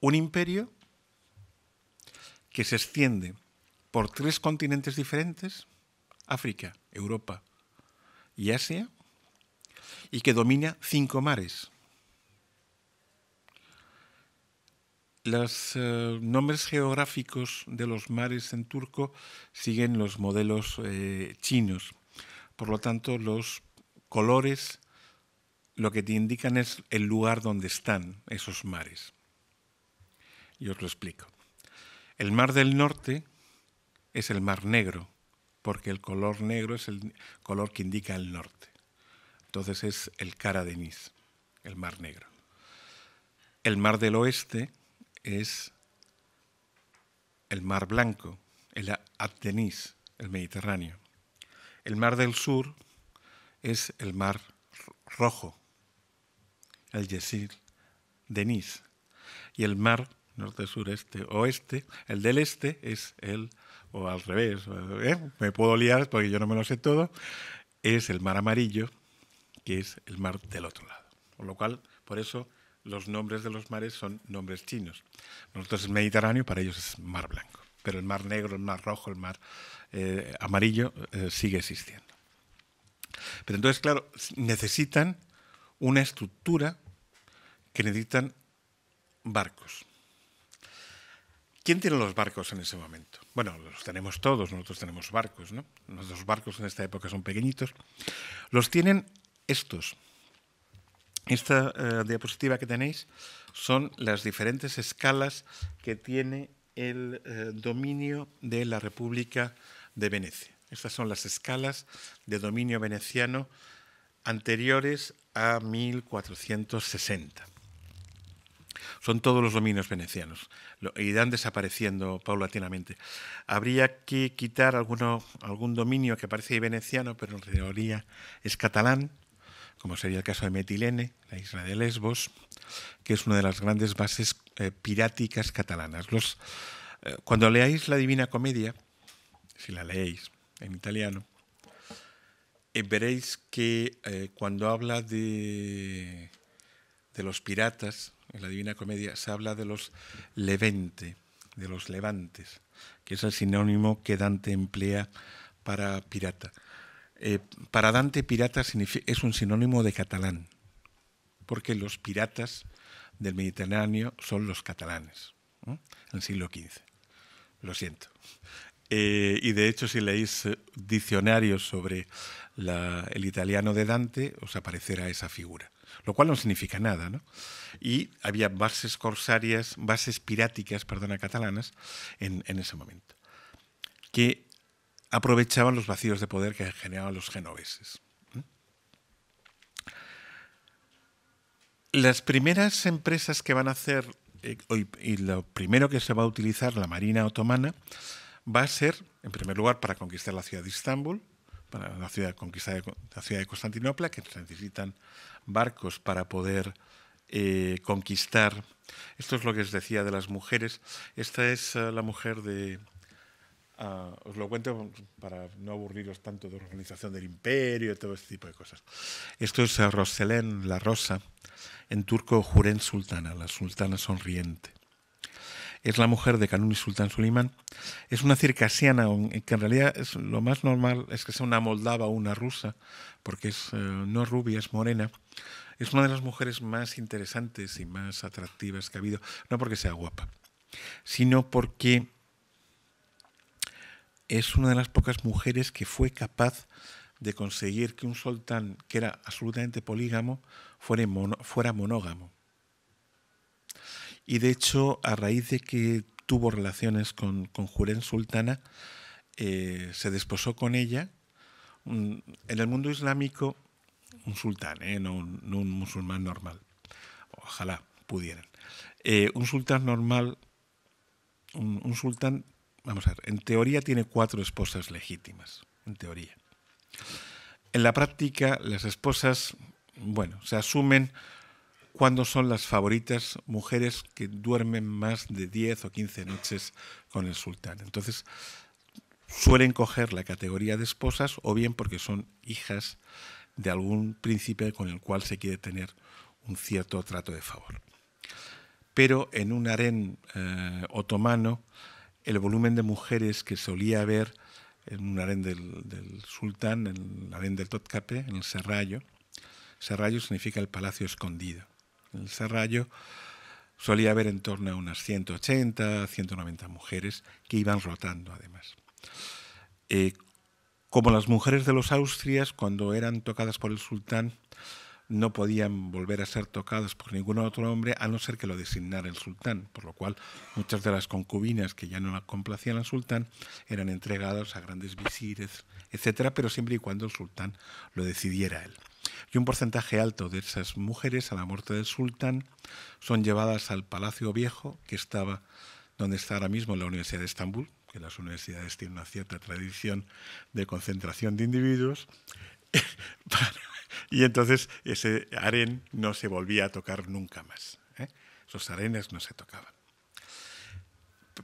un imperio que se extiende por tres continentes diferentes, África, Europa y Asia, y que domina cinco mares. los eh, nombres geográficos de los mares en turco siguen los modelos eh, chinos. Por lo tanto, los colores lo que te indican es el lugar donde están esos mares. Y os lo explico. El mar del norte es el mar negro, porque el color negro es el color que indica el norte. Entonces es el cara de Nis, el mar negro. El mar del oeste es el Mar Blanco, el Atenís, el Mediterráneo. El Mar del Sur es el Mar Rojo, el Yesir, Denis. Y el Mar norte, sureste, oeste, el del este es el, o al revés, ¿eh? me puedo liar porque yo no me lo sé todo, es el Mar Amarillo, que es el mar del otro lado. Por lo cual, por eso los nombres de los mares son nombres chinos. Nosotros es Mediterráneo, para ellos es Mar Blanco. Pero el Mar Negro, el Mar Rojo, el Mar eh, Amarillo eh, sigue existiendo. Pero entonces, claro, necesitan una estructura que necesitan barcos. ¿Quién tiene los barcos en ese momento? Bueno, los tenemos todos, nosotros tenemos barcos, ¿no? Nuestros barcos en esta época son pequeñitos. Los tienen estos, esta eh, diapositiva que tenéis son las diferentes escalas que tiene el eh, dominio de la República de Venecia. Estas son las escalas de dominio veneciano anteriores a 1460. Son todos los dominios venecianos irán desapareciendo paulatinamente. Habría que quitar algún dominio que parece veneciano, pero en teoría es catalán, como sería el caso de Metilene, la isla de Lesbos, que es una de las grandes bases eh, piráticas catalanas. Eh, cuando leáis la Divina Comedia, si la leéis en italiano, eh, veréis que cuando habla de, de los piratas, en la Divina Comedia, se habla de los levente, de los levantes, que es el sinónimo que Dante emplea para pirata. Eh, para Dante, pirata es un sinónimo de catalán, porque los piratas del Mediterráneo son los catalanes, en el siglo XV. Lo siento. Eh, y de hecho, si leéis eh, diccionarios sobre el italiano de Dante, os aparecerá esa figura, lo cual no significa nada. Y había bases corsarias, bases piráticas, perdona, catalanas, en, en ese momento. Que aprovechaban los vacíos de poder que generaban los genoveses. Las primeras empresas que van a hacer, eh, y lo primero que se va a utilizar la Marina Otomana, va a ser, en primer lugar, para conquistar la ciudad de Estambul, para la ciudad, conquistar la ciudad de Constantinopla, que necesitan barcos para poder eh, conquistar. Esto es lo que os decía de las mujeres. Esta es eh, la mujer de Ah, os lo cuento para no aburriros tanto de organización del imperio y todo este tipo de cosas. Esto es eh, Roselén, la rosa, en turco Juren Sultana, la sultana sonriente. Es la mujer de Kanuni Sultán Suleiman. Es una circasiana, que en realidad es, lo más normal es que sea una moldava o una rusa, porque es eh, no rubia, es morena. Es una de las mujeres más interesantes y más atractivas que ha habido, no porque sea guapa, sino porque es una de las pocas mujeres que fue capaz de conseguir que un sultán que era absolutamente polígamo fuera, fuera monógamo. Y de hecho, a raíz de que tuvo relaciones con, con Sultana, eh, se desposó con ella. En el mundo islámico, un sultán, eh, no, un, musulmán normal. Ojalá pudieran. Eh, un sultán normal, un sultán vamos a ver, en teoría tiene cuatro esposas legítimas, en teoría. En la práctica, las esposas, bueno, se asumen cuando son las favoritas mujeres que duermen más de 10 o 15 noches con el sultán. Entonces, suelen coger la categoría de esposas o bien porque son hijas de algún príncipe con el cual se quiere tener un cierto trato de favor. Pero en un harén eh, otomano, el volumen de mujeres que solía haber en un harén del, sultán, en el harén del Totkape, en el Serrallo. Serrallo significa el palacio escondido. En el Serrallo solía haber en torno a unas 180, 190 mujeres que iban rotando además. Eh, como las mujeres de los Austrias, cuando eran tocadas por el sultán, no podían volver a ser tocados por ningún otro hombre a no ser que lo designara el sultán, por lo cual muchas de las concubinas que ya no complacían al sultán eran entregadas a grandes visires, etcétera, pero siempre y cuando el sultán lo decidiera él. Y un porcentaje alto de esas mujeres a la muerte del sultán son llevadas al Palacio Viejo, que estaba donde está ahora mismo la Universidad de Estambul, que las universidades tienen una cierta tradición de concentración de individuos, y entonces ese harén no se volvía a tocar nunca más. ¿eh? Esos no se tocaban.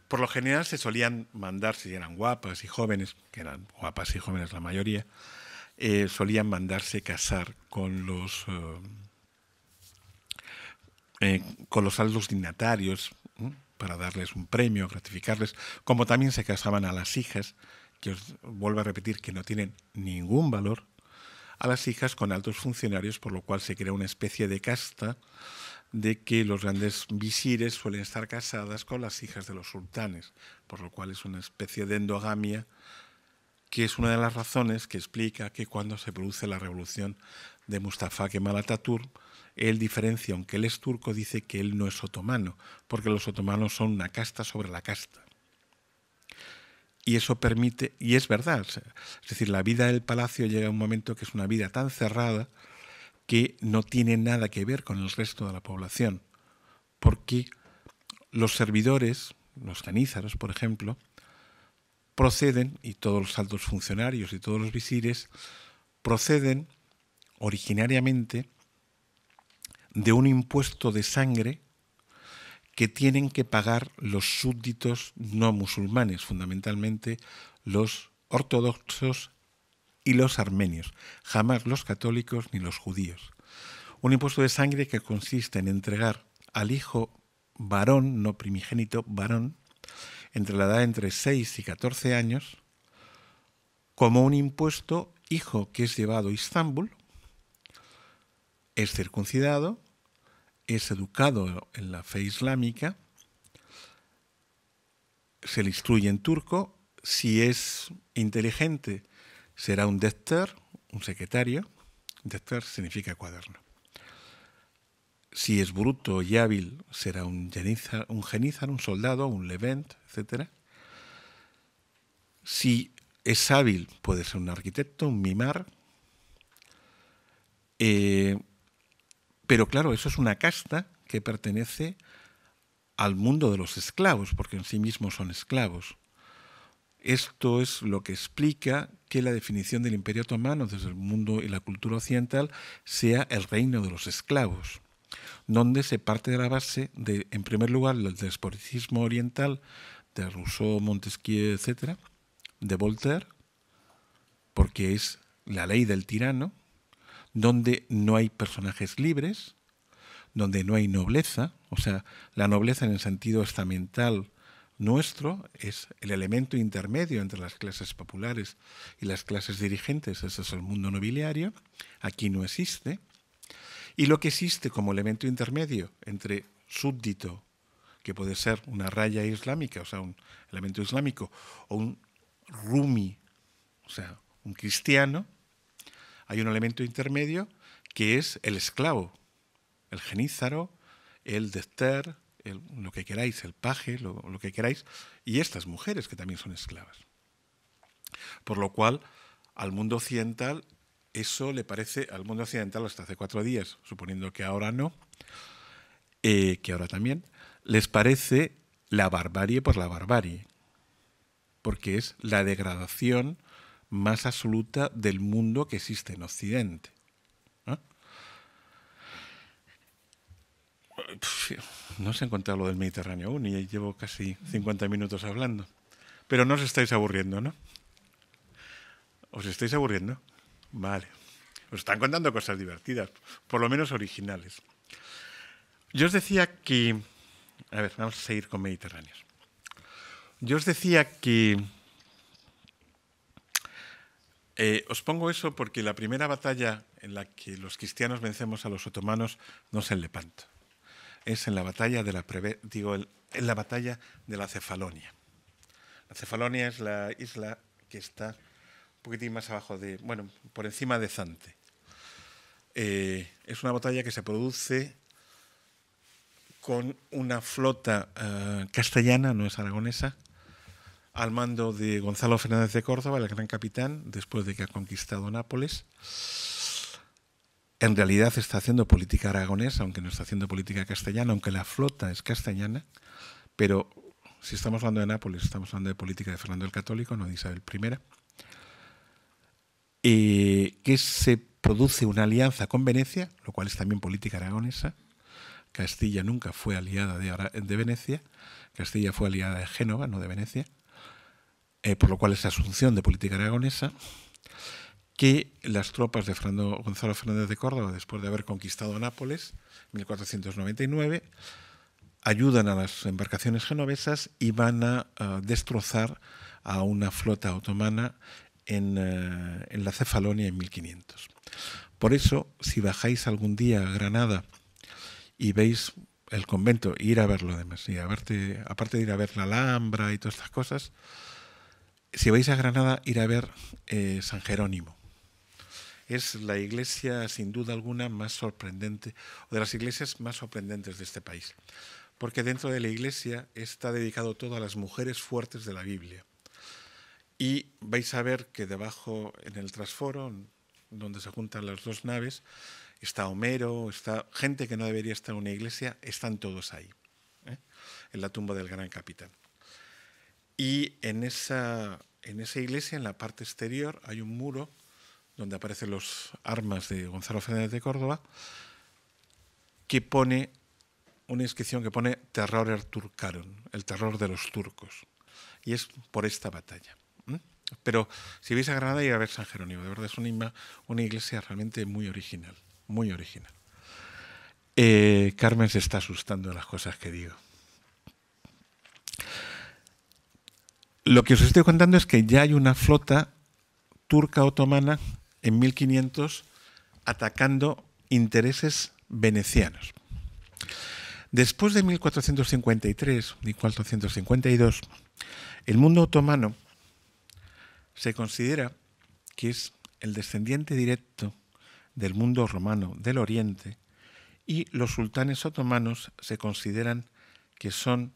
Por lo general se solían mandar, si eran guapas y jóvenes, que eran guapas y jóvenes la mayoría, eh, solían mandarse casar con los, eh, eh, con los altos dignatarios para darles un premio, gratificarles, como también se casaban a las hijas, que os vuelvo a repetir que no tienen ningún valor, a las hijas con altos funcionarios, por lo cual se crea una especie de casta de que los grandes visires suelen estar casadas con las hijas de los sultanes, por lo cual es una especie de endogamia que es una de las razones que explica que cuando se produce la revolución de Mustafa Kemal Atatürk, él diferencia, aunque él es turco, dice que él no es otomano, porque los otomanos son una casta sobre la casta y eso permite, y es verdad, es decir, la vida del palacio llega a un momento que es una vida tan cerrada que no tiene nada que ver con el resto de la población, porque los servidores, los canízaros, por ejemplo, proceden, y todos los altos funcionarios y todos los visires, proceden originariamente de un impuesto de sangre que tienen que pagar los súbditos no musulmanes, fundamentalmente los ortodoxos y los armenios, jamás los católicos ni los judíos. Un impuesto de sangre que consiste en entregar al hijo varón, no primigénito, varón, entre la edad de entre 6 y 14 años, como un impuesto hijo que es llevado a Istambul, es circuncidado, es educado en la fe islámica, se le instruye en turco, si es inteligente será un dexter, un secretario, dexter significa cuaderno. Si es bruto y hábil será un genizar, un, soldado, un levent, etc. Si es hábil puede ser un arquitecto, un mimar. Eh, pero claro, eso es una casta que pertenece al mundo de los esclavos, porque en sí mismos son esclavos. Esto es lo que explica que la definición del Imperio Otomano desde el mundo y la cultura occidental sea el reino de los esclavos, donde se parte de la base de, en primer lugar, el despotismo oriental de Rousseau, Montesquieu, etc., de Voltaire, porque es la ley del tirano, donde no hay personajes libres, donde no hay nobleza, o sea, la nobleza en el sentido estamental nuestro es el elemento intermedio entre las clases populares y las clases dirigentes, ese es el mundo nobiliario, aquí no existe, y lo que existe como elemento intermedio entre súbdito, que puede ser una raya islámica, o sea, un elemento islámico, o un rumi, o sea, un cristiano, hay un elemento intermedio que es el esclavo, el genízaro, el dexter, lo que queráis, el paje, lo, que queráis, y estas mujeres que también son esclavas. Por lo cual, al mundo occidental, eso le parece, al mundo occidental hasta hace cuatro días, suponiendo que ahora no, eh, que ahora también, les parece la barbarie por la barbarie, porque es la degradación más absoluta del mundo que existe en Occidente. ¿Ah? ¿no? se os he encontrado lo del Mediterráneo aún y llevo casi 50 minutos hablando. Pero no os estáis aburriendo, ¿no? ¿Os estáis aburriendo? Vale. Os están contando cosas divertidas, por lo menos originales. Yo os decía que... A ver, vamos a seguir con Mediterráneos. Yo os decía que eh, os pongo eso porque la primera batalla en la que los cristianos vencemos a los otomanos no es en Lepanto, es en la batalla de la, digo, en la, batalla de la Cefalonia. La Cefalonia es la isla que está un poquitín más abajo de, bueno, por encima de Zante. Eh, es una batalla que se produce con una flota eh, castellana, no es aragonesa, al mando de Gonzalo Fernández de Córdoba, el gran capitán, después de que ha conquistado Nápoles. En realidad está haciendo política aragonesa, aunque no está haciendo política castellana, aunque la flota es castellana, pero si estamos hablando de Nápoles, estamos hablando de política de Fernando el Católico, no de Isabel I. y que se produce una alianza con Venecia, lo cual es también política aragonesa. Castilla nunca fue aliada de, de Venecia, Castilla fue aliada de Génova, no de Venecia. Eh, por lo cual es asunción de política aragonesa, que las tropas de Gonzalo Fernández de Córdoba, después de haber conquistado Nápoles en 1499, ayudan a las embarcaciones genovesas y van a destrozar a una flota otomana en, eh, la Cefalonia en 1500. Por eso, si bajáis algún día a Granada y veis el convento, ir a verlo además, y a verte, aparte de ir a ver la Alhambra y todas estas cosas, si vais a Granada, ir a ver eh, San Jerónimo. Es la iglesia, sin duda alguna, más sorprendente, o de las iglesias más sorprendentes de este país. Porque dentro de la iglesia está dedicado todo a las mujeres fuertes de la Biblia. Y vais a ver que debajo, en el trasforo, donde se juntan las dos naves, está Homero, está gente que no debería estar en una iglesia, están todos ahí, ¿eh? en la tumba del gran capitán. Y en esa, en esa iglesia, en la parte exterior, hay un muro donde aparecen los armas de Gonzalo Fernández de Córdoba, que pone una inscripción que pone Terror Turcaron, el terror de los turcos. Y es por esta batalla. Pero si veis a Granada, ir a ver San Jerónimo. De verdad es una, una iglesia realmente muy original, muy original. Eh, Carmen se está asustando de las cosas que digo. Lo que os estoy contando es que ya hay una flota turca otomana en 1500 atacando intereses venecianos. Después de 1453 y 1452, el mundo otomano se considera que es el descendiente directo del mundo romano del Oriente y los sultanes otomanos se consideran que son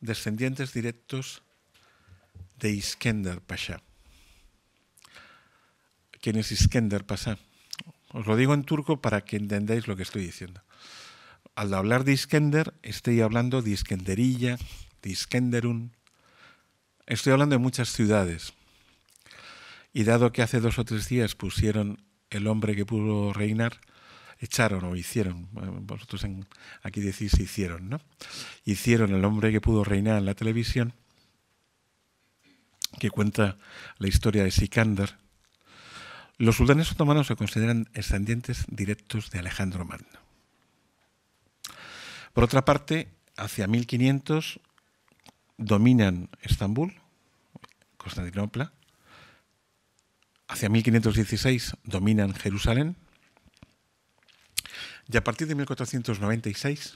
descendientes directos de Iskender Pasha. ¿Quién es Iskender Pasha? Os lo digo en turco para que entendáis lo que estoy diciendo. Al hablar de Iskender, estoy hablando de Iskenderilla, de Iskenderun. Estoy hablando de muchas ciudades. Y dado que hace dos o tres días pusieron el hombre que pudo reinar, echaron o hicieron, vosotros aquí decís hicieron, ¿no? Hicieron el hombre que pudo reinar en la televisión que cuenta la historia de Sikander, los sultanes otomanos se consideran descendientes directos de Alejandro Magno. Por otra parte, hacia 1500 dominan Estambul, Constantinopla, hacia 1516 dominan Jerusalén y a partir de 1496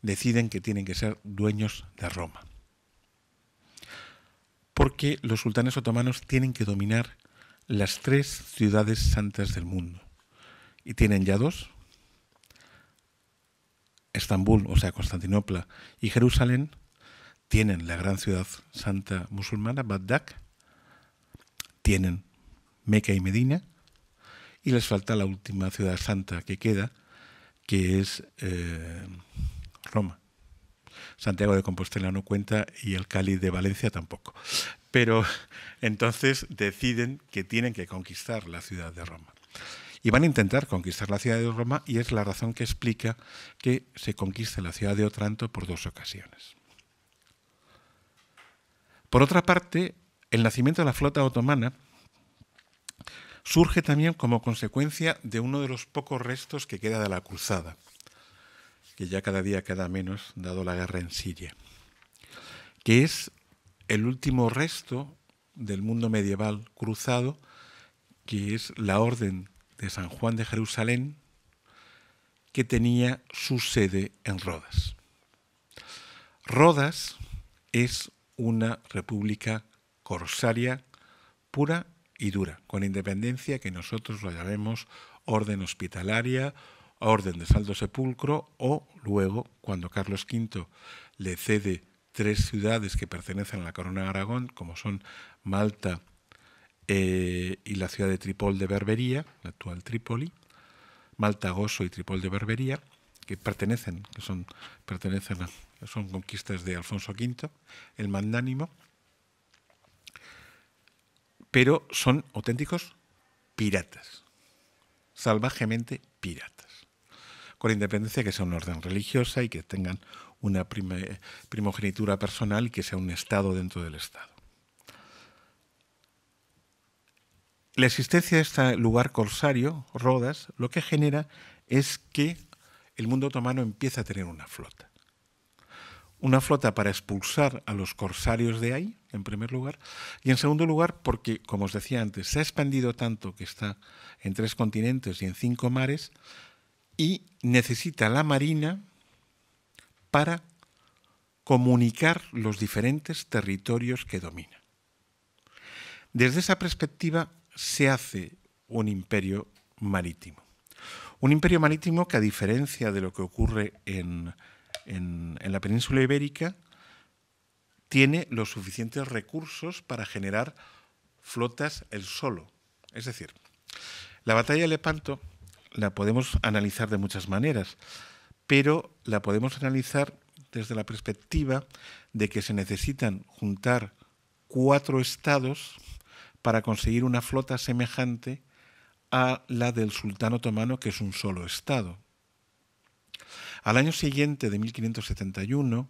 deciden que tienen que ser dueños de Roma porque los sultanes otomanos tienen que dominar las tres ciudades santas del mundo. Y tienen ya dos, Estambul, o sea, Constantinopla y Jerusalén, tienen la gran ciudad santa musulmana, Bagdad, tienen Meca y Medina, y les falta la última ciudad santa que queda, que es eh, Roma. Santiago de Compostela no cuenta y el Cáliz de Valencia tampoco. Pero entonces deciden que tienen que conquistar la ciudad de Roma. Y van a intentar conquistar la ciudad de Roma y es la razón que explica que se conquista la ciudad de Otranto por dos ocasiones. Por otra parte, el nacimiento de la flota otomana surge también como consecuencia de uno de los pocos restos que queda de la cruzada, que ya cada día queda menos, dado la guerra en Siria, que es el último resto del mundo medieval cruzado, que es la Orden de San Juan de Jerusalén, que tenía su sede en Rodas. Rodas es una república corsaria pura y dura, con independencia que nosotros lo llamemos orden hospitalaria orden de Saldo Sepulcro o luego, cuando Carlos V le cede tres ciudades que pertenecen a la Corona de Aragón, como son Malta eh, y la ciudad de Tripol de Berbería, la actual Trípoli, Malta, Gozo y Tripol de Berbería, que pertenecen, que son, pertenecen son conquistas de Alfonso V, el magnánimo, pero son auténticos piratas, salvajemente piratas con independencia que sea un orden religiosa y que tengan una primogenitura personal y que sea un Estado dentro del Estado. La existencia de este lugar corsario, Rodas, lo que genera es que el mundo otomano empieza a tener una flota. Una flota para expulsar a los corsarios de ahí, en primer lugar, y en segundo lugar porque, como os decía antes, se ha expandido tanto que está en tres continentes y en cinco mares, y necesita la Marina para comunicar los diferentes territorios que domina. Desde esa perspectiva se hace un imperio marítimo. Un imperio marítimo que a diferencia de lo que ocurre en, la península ibérica, tiene los suficientes recursos para generar flotas el solo. Es decir, la batalla de Lepanto la podemos analizar de muchas maneras, pero la podemos analizar desde la perspectiva de que se necesitan juntar cuatro estados para conseguir una flota semejante a la del sultán otomano, que es un solo estado. Al año siguiente, de 1571,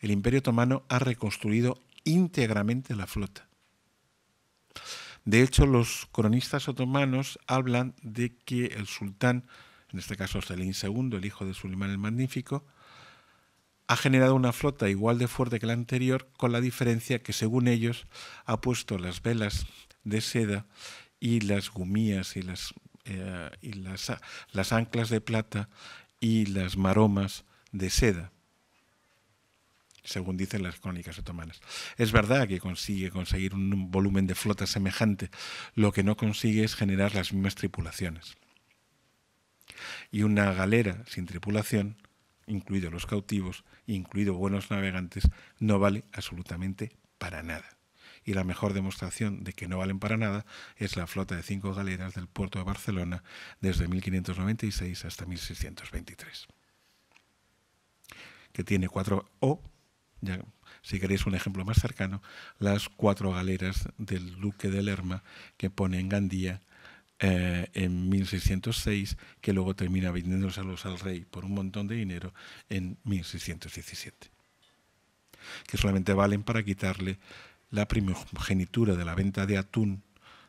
el Imperio otomano ha reconstruido íntegramente la flota. De hecho, los cronistas otomanos hablan de que el sultán, en este caso Selim II, el hijo de Suleimán el Magnífico, ha generado una flota igual de fuerte que la anterior, con la diferencia que, según ellos, ha puesto las velas de seda y las gumías y las, eh, y las anclas de plata y las maromas de seda según dicen las crónicas otomanas. Es verdad que consigue conseguir un volumen de flota semejante, lo que no consigue es generar las mismas tripulaciones. Y una galera sin tripulación, incluido los cautivos, incluido buenos navegantes, no vale absolutamente para nada. Y la mejor demostración de que no valen para nada es la flota de cinco galeras del puerto de Barcelona desde 1596 hasta 1623, que tiene cuatro O si queréis un ejemplo más cercano, las cuatro galeras del duque de Lerma que pone en Gandía eh, en 1606, que luego termina vendiéndoselos al rey por un montón de dinero en 1617, que solamente valen para quitarle la primogenitura de la venta de atún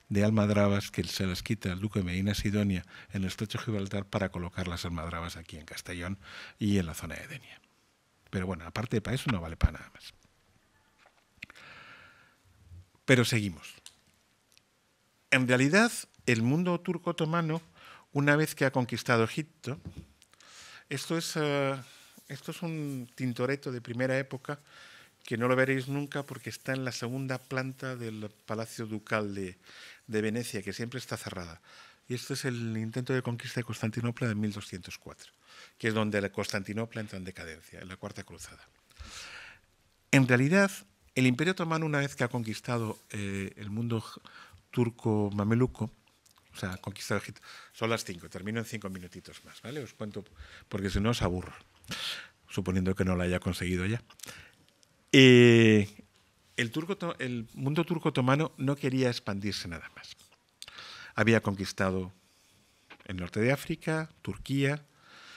de almadrabas que se las quita el duque de Medina Sidonia en el estrecho Gibraltar para colocar las almadrabas aquí en Castellón y en la zona de Denia. Pero bueno, aparte de para eso no vale para nada más. Pero seguimos. En realidad, el mundo turco-otomano, una vez que ha conquistado Egipto, esto es, eh, esto es un tintoreto de primera época que no lo veréis nunca porque está en la segunda planta del Palacio Ducal de, de Venecia, que siempre está cerrada. Y esto es el intento de conquista de Constantinopla de 1204 que es donde la Constantinopla entra en decadencia, en la Cuarta Cruzada. En realidad, el Imperio Otomano, una vez que ha conquistado eh, el mundo turco-mameluco, o sea, conquistado Egipto, son las cinco, termino en cinco minutitos más, ¿vale? Os cuento, porque si no os aburro, suponiendo que no lo haya conseguido ya. Eh, el, turco, el mundo turco-otomano no quería expandirse nada más. Había conquistado el norte de África, Turquía,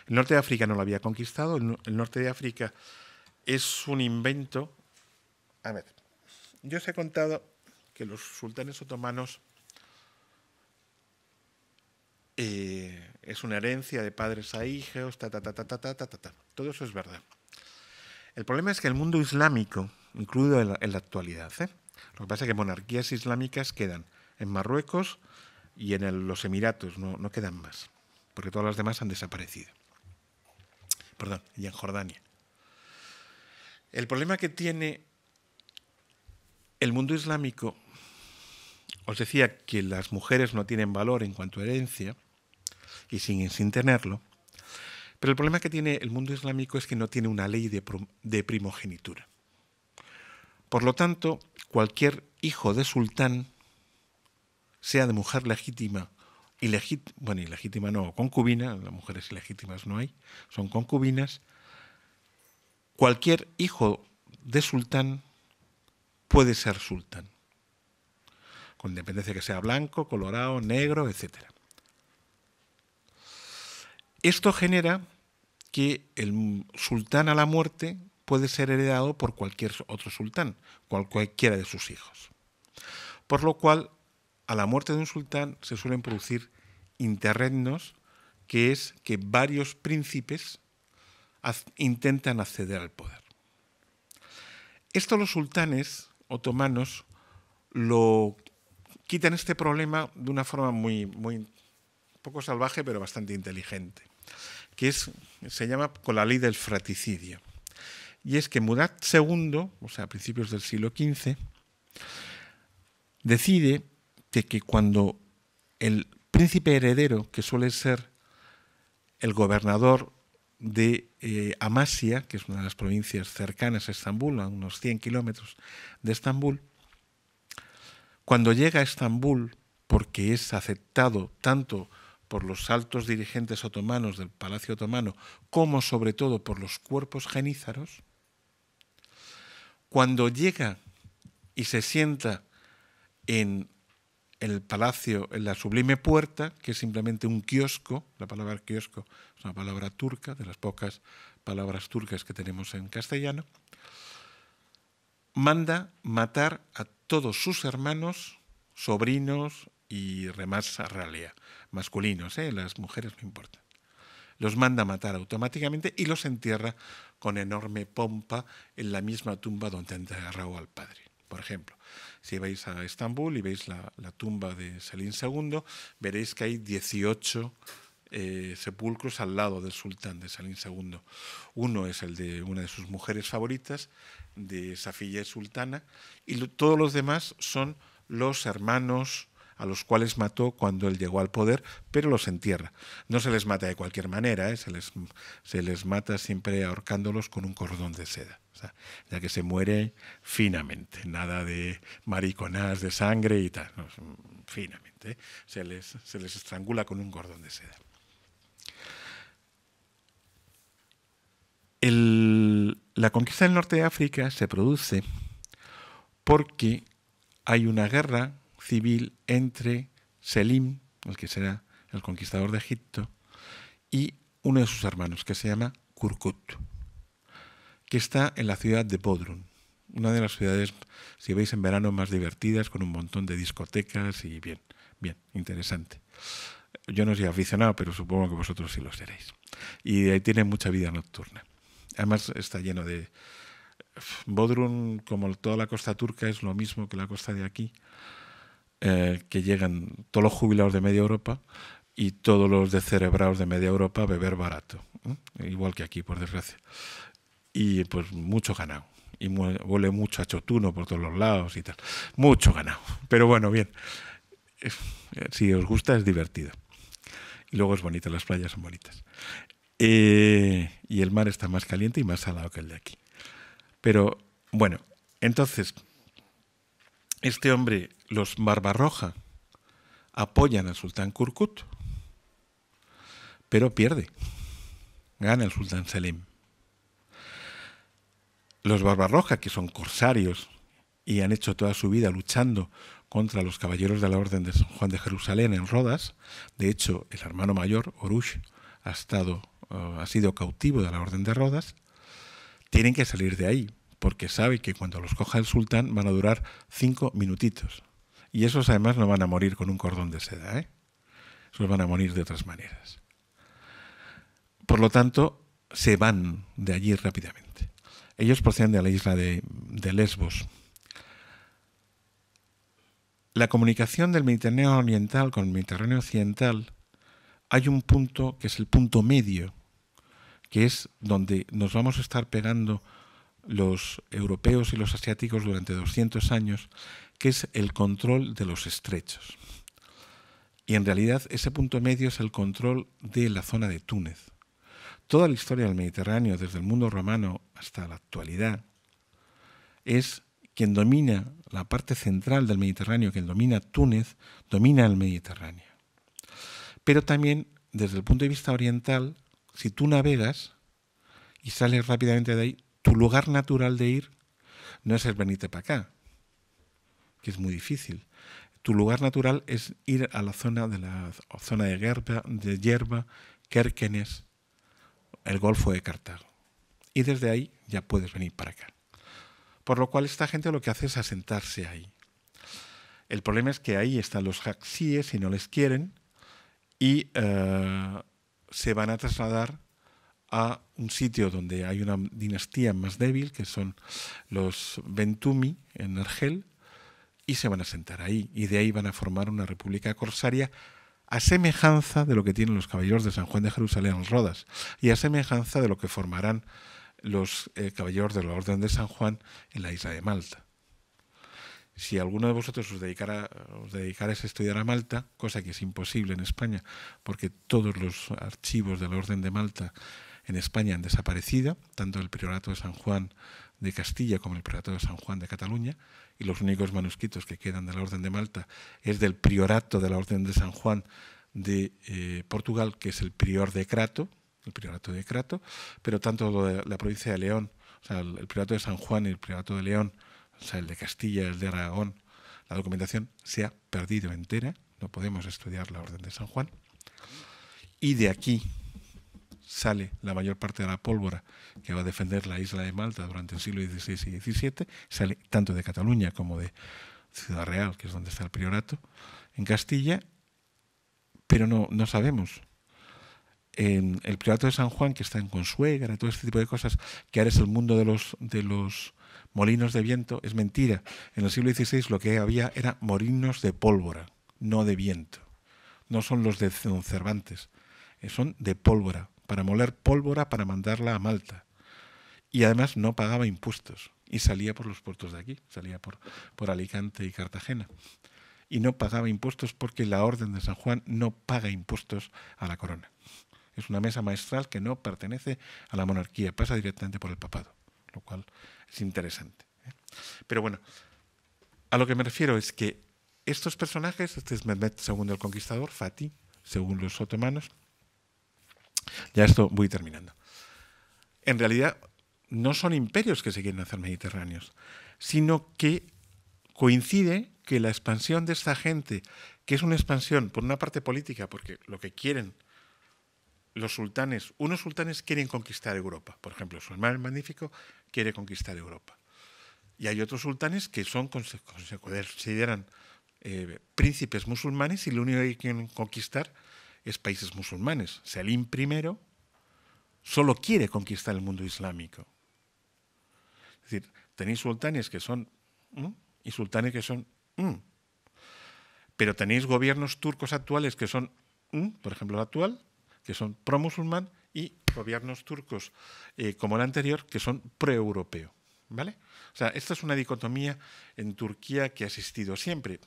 el norte de África no lo había conquistado. El norte de África es un invento. A ver, yo os he contado que los sultanes otomanos eh, es una herencia de padres a hijos, ta, ta, ta, ta, ta, ta, ta, Todo eso es verdad. El problema es que el mundo islámico, incluido en la, actualidad, ¿eh? lo que pasa es que monarquías islámicas quedan en Marruecos y en los Emiratos, no quedan más, porque todas las demás han desaparecido perdón, y en Jordania. El problema que tiene el mundo islámico, os decía que las mujeres no tienen valor en cuanto a herencia y siguen sin tenerlo, pero el problema que tiene el mundo islámico es que no tiene una ley de, de primogenitura. Por lo tanto, cualquier hijo de sultán, sea de mujer legítima bueno, ilegítima no, concubina, las mujeres ilegítimas no hay, son concubinas, cualquier hijo de sultán puede ser sultán, con independencia que sea blanco, colorado, negro, etc. Esto genera que el sultán a la muerte puede ser heredado por cualquier otro sultán, cualquiera de sus hijos. Por lo cual, a la muerte de un sultán se suelen producir interregnos, que es que varios príncipes intentan acceder al poder. Esto los sultanes otomanos lo quitan este problema de una forma muy, muy poco salvaje, pero bastante inteligente, que es, se llama con la ley del fraticidio, Y es que Murat II, o sea, a principios del siglo XV, decide de que cuando el príncipe heredero, que suele ser el gobernador de eh, Amasia, que es una de las provincias cercanas a Estambul, a unos 100 kilómetros de Estambul, cuando llega a Estambul, porque es aceptado tanto por los altos dirigentes otomanos del Palacio Otomano como sobre todo por los cuerpos genízaros, cuando llega y se sienta en el palacio en la sublime puerta, que es simplemente un kiosco, la palabra kiosco es una palabra turca, de las pocas palabras turcas que tenemos en castellano, manda matar a todos sus hermanos, sobrinos y remas ralea masculinos, ¿eh? las mujeres no importan. Los manda matar automáticamente y los entierra con enorme pompa en la misma tumba donde enterró al padre. Por ejemplo, si vais a Estambul y veis la, tumba de Selim II, veréis que hay 18 eh, sepulcros al lado del sultán de Salín II. Uno es el de una de sus mujeres favoritas, de Safiya Sultana, y todos los demás son los hermanos, a los cuales mató cuando él llegó al poder, pero los entierra. No se les mata de cualquier manera, ¿eh? se, les, se, les, mata siempre ahorcándolos con un cordón de seda, ya que se muere finamente, nada de mariconas, de sangre y tal, finamente, ¿eh? se, les, se les estrangula con un cordón de seda. la conquista del norte de África se produce porque hay una guerra civil entre Selim, el que será el conquistador de Egipto, y uno de sus hermanos, que se llama Kurkut, que está en la ciudad de Bodrum, una de las ciudades, si veis en verano, más divertidas, con un montón de discotecas y bien, bien, interesante. Yo no soy aficionado, pero supongo que vosotros sí lo seréis. Y ahí tiene mucha vida nocturna. Además está lleno de... Bodrum, como toda la costa turca, es lo mismo que la costa de aquí. Eh, que llegan todos los jubilados de media Europa y todos los descerebrados de media Europa a beber barato, igual que aquí, por desgracia. Y pues mucho ganado. Y huele mucho a chotuno por todos los lados y tal. Mucho ganado. Pero bueno, bien. Eh, si os gusta, es divertido. Y luego es bonito, las playas son bonitas. Eh, y el mar está más caliente y más salado que el de aquí. Pero bueno, entonces, este hombre los Barbarroja apoyan al sultán Kurkut, pero pierde. Gana el sultán Selim. Los Barbarroja, que son corsarios y han hecho toda su vida luchando contra los caballeros de la Orden de San Juan de Jerusalén en Rodas, de hecho el hermano mayor, Orush, ha, estado, eh, ha sido cautivo de la Orden de Rodas, tienen que salir de ahí, porque sabe que cuando los coja el sultán van a durar cinco minutitos. Y esos además no van a morir con un cordón de seda, ¿eh? esos van a morir de otras maneras. Por lo tanto, se van de allí rápidamente. Ellos proceden de la isla de, de Lesbos. La comunicación del Mediterráneo Oriental con el Mediterráneo Occidental hay un punto que es el punto medio, que es donde nos vamos a estar pegando los europeos y los asiáticos durante 200 años que es el control de los estrechos. Y en realidad ese punto medio es el control de la zona de Túnez. Toda la historia del Mediterráneo, desde el mundo romano hasta la actualidad, es quien domina la parte central del Mediterráneo, quien domina Túnez, domina el Mediterráneo. Pero también, desde el punto de vista oriental, si tú navegas y sales rápidamente de ahí, tu lugar natural de ir no es el venirte para acá, que es muy difícil. Tu lugar natural es ir a la zona de la zona de hierba, de el Golfo de Cartago. Y desde ahí ya puedes venir para acá. Por lo cual esta gente lo que hace es asentarse ahí. El problema es que ahí están los jaxíes y no les quieren y eh, se van a trasladar a un sitio donde hay una dinastía más débil, que son los Bentumi en Argel, y se van a sentar ahí, y de ahí van a formar una república corsaria a semejanza de lo que tienen los caballeros de San Juan de Jerusalén en Rodas, y a semejanza de lo que formarán los eh, caballeros de la Orden de San Juan en la isla de Malta. Si alguno de vosotros os, dedicara, os a estudiar a Malta, cosa que es imposible en España, porque todos los archivos de la Orden de Malta en España han desaparecido, tanto el Priorato de San Juan de Castilla como el Priorato de San Juan de Cataluña, y los únicos manuscritos que quedan de la Orden de Malta es del priorato de la Orden de San Juan de eh, Portugal, que es el prior de Crato, el priorato de Crato, pero tanto de la provincia de León, o sea, el, el priorato de San Juan y el priorato de León, o sea, el de Castilla, el de Aragón, la documentación se ha perdido entera, no podemos estudiar la Orden de San Juan. Y de aquí sale la mayor parte de la pólvora que va a defender la isla de Malta durante el siglo XVI y XVII, sale tanto de Cataluña como de Ciudad Real, que es donde está el priorato, en Castilla, pero no, no sabemos. el priorato de San Juan, que está en Consuegra, todo este tipo de cosas, que ahora es el mundo de los, de los molinos de viento, es mentira. En el siglo XVI lo que había era molinos de pólvora, no de viento. No son los de Cervantes, eh, son de pólvora, para moler pólvora para mandarla a Malta. Y además no pagaba impuestos y salía por los puertos de aquí, salía por, por Alicante y Cartagena. Y no pagaba impuestos porque la Orden de San Juan no paga impuestos a la corona. Es una mesa maestral que no pertenece a la monarquía, pasa directamente por el papado, lo cual es interesante. ¿eh? Pero bueno, a lo que me refiero es que estos personajes, este es Mehmet II el Conquistador, Fatih, según los otomanos, ya esto voy terminando. En realidad no son imperios que se quieren hacer mediterráneos, sino que coincide que la expansión de esta gente, que es una expansión por una parte política, porque lo que quieren los sultanes, unos sultanes quieren conquistar Europa, por ejemplo, Suleiman el Magnífico quiere conquistar Europa. Y hay otros sultanes que son, se consideran eh, príncipes musulmanes y lo único que quieren conquistar es países musulmanes. Selim I solo quiere conquistar el mundo islámico. Es decir, tenéis sultanes que son y sultanes que son pero tenéis gobiernos turcos actuales que son, por ejemplo, el actual, que son pro-musulmán y gobiernos turcos eh, como el anterior que son pro ¿Vale? O sea, esta es una dicotomía en Turquía que ha existido siempre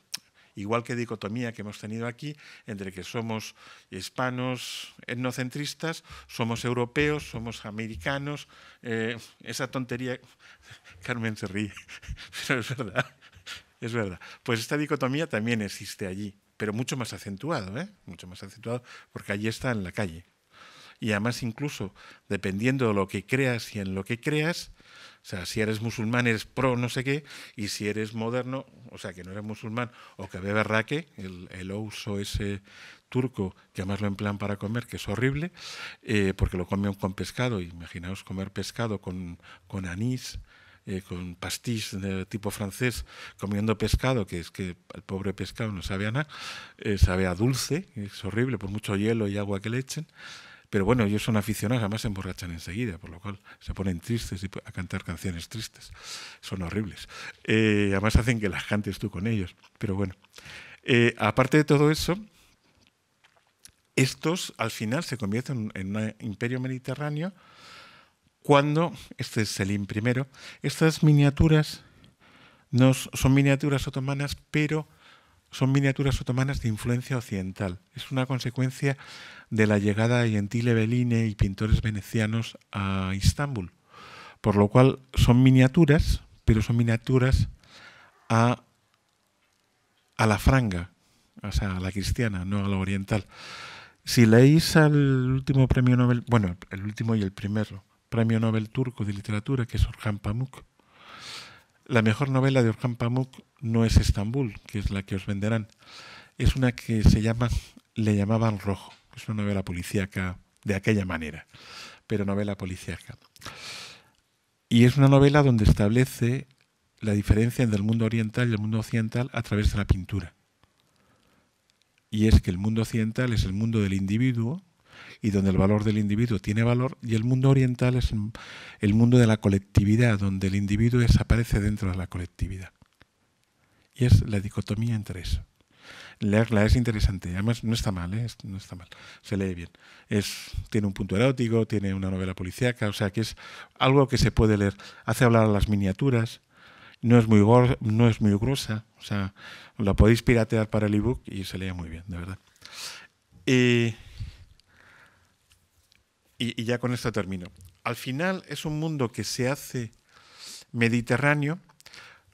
igual que dicotomía que hemos tenido aquí entre que somos hispanos etnocentristas, somos europeos, somos americanos, eh, esa tontería, Carmen se ríe, pero es verdad, es verdad. Pues esta dicotomía también existe allí, pero mucho más acentuado, ¿eh? mucho más acentuado, porque allí está en la calle. Y además incluso, dependiendo de lo que creas y en lo que creas, o sea, si eres musulmán eres pro no sé qué, y si eres moderno, o sea, que no eres musulmán, o que bebe raque, el, el ouso ese turco, que además lo emplean para comer, que es horrible, eh, porque lo comen con pescado. Imaginaos comer pescado con, con anís, eh, con pastis de tipo francés, comiendo pescado, que es que el pobre pescado no sabe nada, eh, sabe a dulce, es horrible, por mucho hielo y agua que le echen. Pero bueno, ellos son aficionados, además se emborrachan enseguida, por lo cual se ponen tristes y a cantar canciones tristes. Son horribles. Eh, además hacen que las cantes tú con ellos. Pero bueno, eh, aparte de todo eso, estos al final se convierten en un imperio mediterráneo cuando, este es Selim primero, estas miniaturas no son miniaturas otomanas, pero son miniaturas otomanas de influencia occidental. Es una consecuencia de la llegada de Gentile Belline y pintores venecianos a Istambul, por lo cual son miniaturas, pero son miniaturas a, la franga, o sea, a la cristiana, no a la oriental. Si leéis al último premio Nobel, bueno, el último y el primero, premio Nobel turco de literatura, que es Orhan Pamuk, la mejor novela de Orhan Pamuk no es Estambul, que es la que os venderán. Es una que se llama Le llamaban rojo, es una novela policíaca de aquella manera, pero novela policíaca. Y es una novela donde establece la diferencia entre el mundo oriental y el mundo occidental a través de la pintura. Y es que el mundo occidental es el mundo del individuo, y donde el valor del individuo tiene valor, y el mundo oriental es el mundo de la colectividad, donde el individuo desaparece dentro de la colectividad. Y es la dicotomía entre eso. Leerla es interesante, además no está mal, ¿eh? no está mal, se lee bien. Es, tiene un punto erótico, tiene una novela policíaca, o sea que es algo que se puede leer. Hace hablar a las miniaturas, no es muy no es muy gruesa, o sea, la podéis piratear para el ebook y se lee muy bien, de verdad. Y y, ya con esto termino. Al final es un mundo que se hace mediterráneo.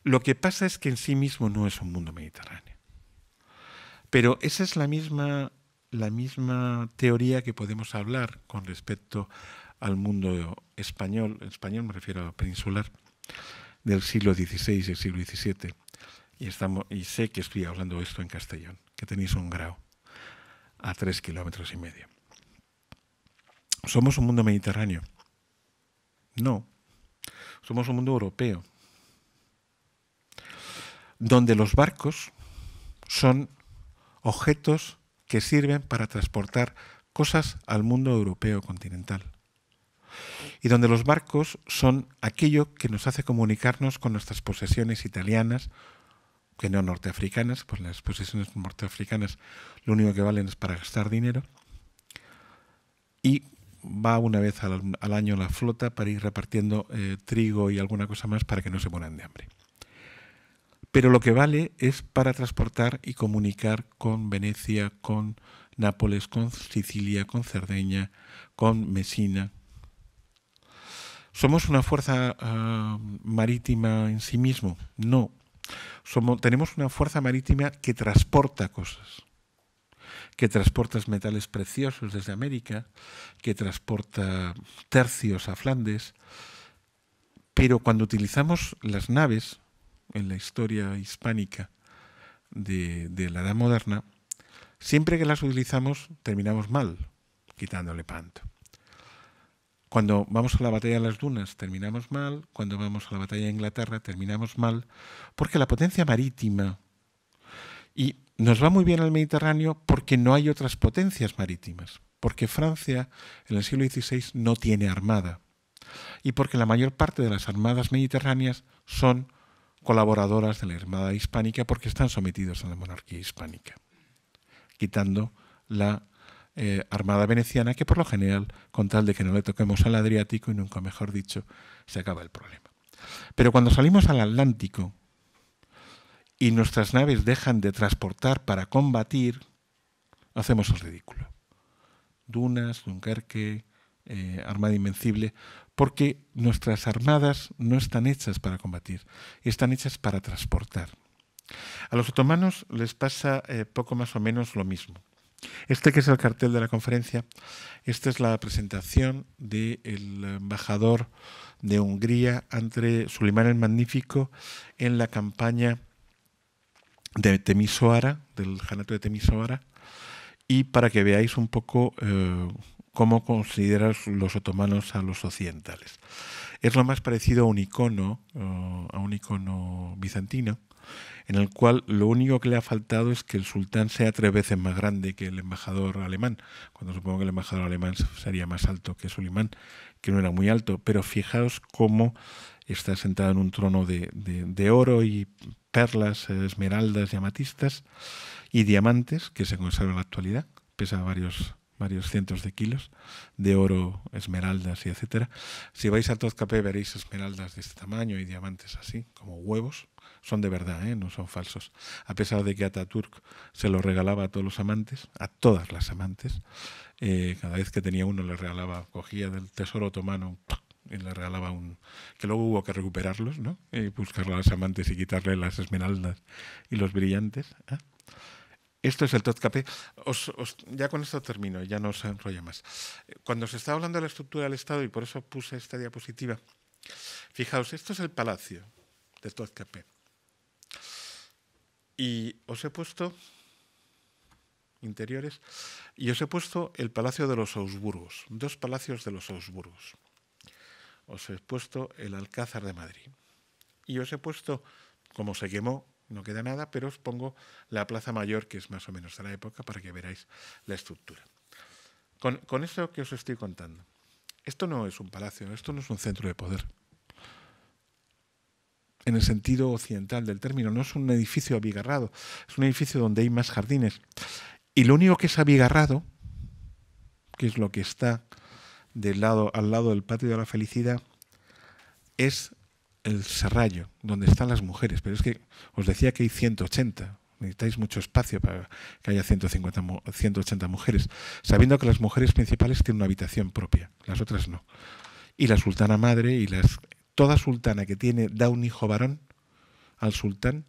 Lo que pasa es que en sí mismo no es un mundo mediterráneo. Pero esa es la misma, la misma teoría que podemos hablar con respecto al mundo español, español me refiero a peninsular, del siglo XVI y el siglo XVII. Y, estamos, y sé que estoy hablando esto en Castellón, que tenéis un grado a tres kilómetros y medio somos un mundo mediterráneo. No, somos un mundo europeo, donde los barcos son objetos que sirven para transportar cosas al mundo europeo continental. Y donde los barcos son aquello que nos hace comunicarnos con nuestras posesiones italianas, que no norteafricanas, pues las posesiones norteafricanas lo único que valen es para gastar dinero, y va una vez al, año la flota para ir repartiendo eh, trigo y alguna cosa más para que no se mueran de hambre. Pero lo que vale es para transportar y comunicar con Venecia, con Nápoles, con Sicilia, con Cerdeña, con Mesina. ¿Somos una fuerza ah, marítima en sí mismo? No. tenemos una fuerza marítima que transporta cosas que transportas metales preciosos desde América, que transporta tercios a Flandes, pero cuando utilizamos las naves en la historia hispánica de, la Edad Moderna, siempre que las utilizamos terminamos mal, quitándole panto. Cuando vamos a la batalla de las dunas terminamos mal, cuando vamos a la batalla de Inglaterra terminamos mal, porque la potencia marítima y nos va muy bien al Mediterráneo porque no hay otras potencias marítimas, porque Francia en el siglo XVI no tiene armada y porque la mayor parte de las armadas mediterráneas son colaboradoras de la Armada Hispánica porque están sometidos a la monarquía hispánica, quitando la eh, Armada veneciana que por lo general, con tal de que no le toquemos al Adriático y nunca mejor dicho, se acaba el problema. Pero cuando salimos al Atlántico, y nuestras naves dejan de transportar para combatir, hacemos el ridículo. Dunas, Dunkerque, eh, Armada Invencible, porque nuestras armadas no están hechas para combatir, están hechas para transportar. A los otomanos les pasa eh, poco más o menos lo mismo. Este que es el cartel de la conferencia, esta es la presentación del embajador de Hungría ante Suleimán el Magnífico en la campaña de Temisoara, del Janato de Temisoara, y para que veáis un poco eh, cómo consideran los otomanos a los occidentales. Es lo más parecido a un icono, eh, a un icono bizantino, en el cual lo único que le ha faltado es que el sultán sea tres veces más grande que el embajador alemán, cuando supongo que el embajador alemán sería más alto que Suleimán, que no era muy alto, pero fijaos cómo está sentado en un trono de oro y perlas, eh, esmeraldas y amatistas y diamantes que se conservan en la actualidad, pesa varios varios cientos de kilos de oro, esmeraldas y etcétera. Si vais a Tozcapé veréis esmeraldas de este tamaño y diamantes así, como huevos. Son de verdad, ¿eh? no son falsos. A pesar de que Ataturk se los regalaba a todos los amantes, a todas las amantes, eh, cada vez que tenía uno le regalaba, cogía del tesoro otomano y le regalaba un... que luego hubo que recuperarlos, ¿no? Y buscar a las amantes y quitarle las esmeraldas y los brillantes. ¿eh? Esto es el TOTCAP. ya con esto termino, ya no os enrolla más. Cuando se está hablando de la estructura del Estado, y por eso puse esta diapositiva, fijaos, esto es el palacio de TOTCAP. Y os he puesto interiores, y os he puesto el Palacio de los Augsburgos, dos palacios de los Augsburgos os he puesto el Alcázar de Madrid. Y os he puesto, como se quemó, no queda nada, pero os pongo la Plaza Mayor, que es más o menos de la época, para que veráis la estructura. Con, eso que os estoy contando, esto no es un palacio, esto no es un centro de poder. En el sentido occidental del término, no es un edificio abigarrado, es un edificio donde hay más jardines. Y lo único que es abigarrado, que es lo que está del lado, al lado del patio de la felicidad, es el serrallo, donde están las mujeres. Pero es que os decía que hay 180. Necesitáis mucho espacio para que haya 150, 180 mujeres, sabiendo que las mujeres principales tienen una habitación propia, las otras no. Y la sultana madre y las toda sultana que tiene da un hijo varón al sultán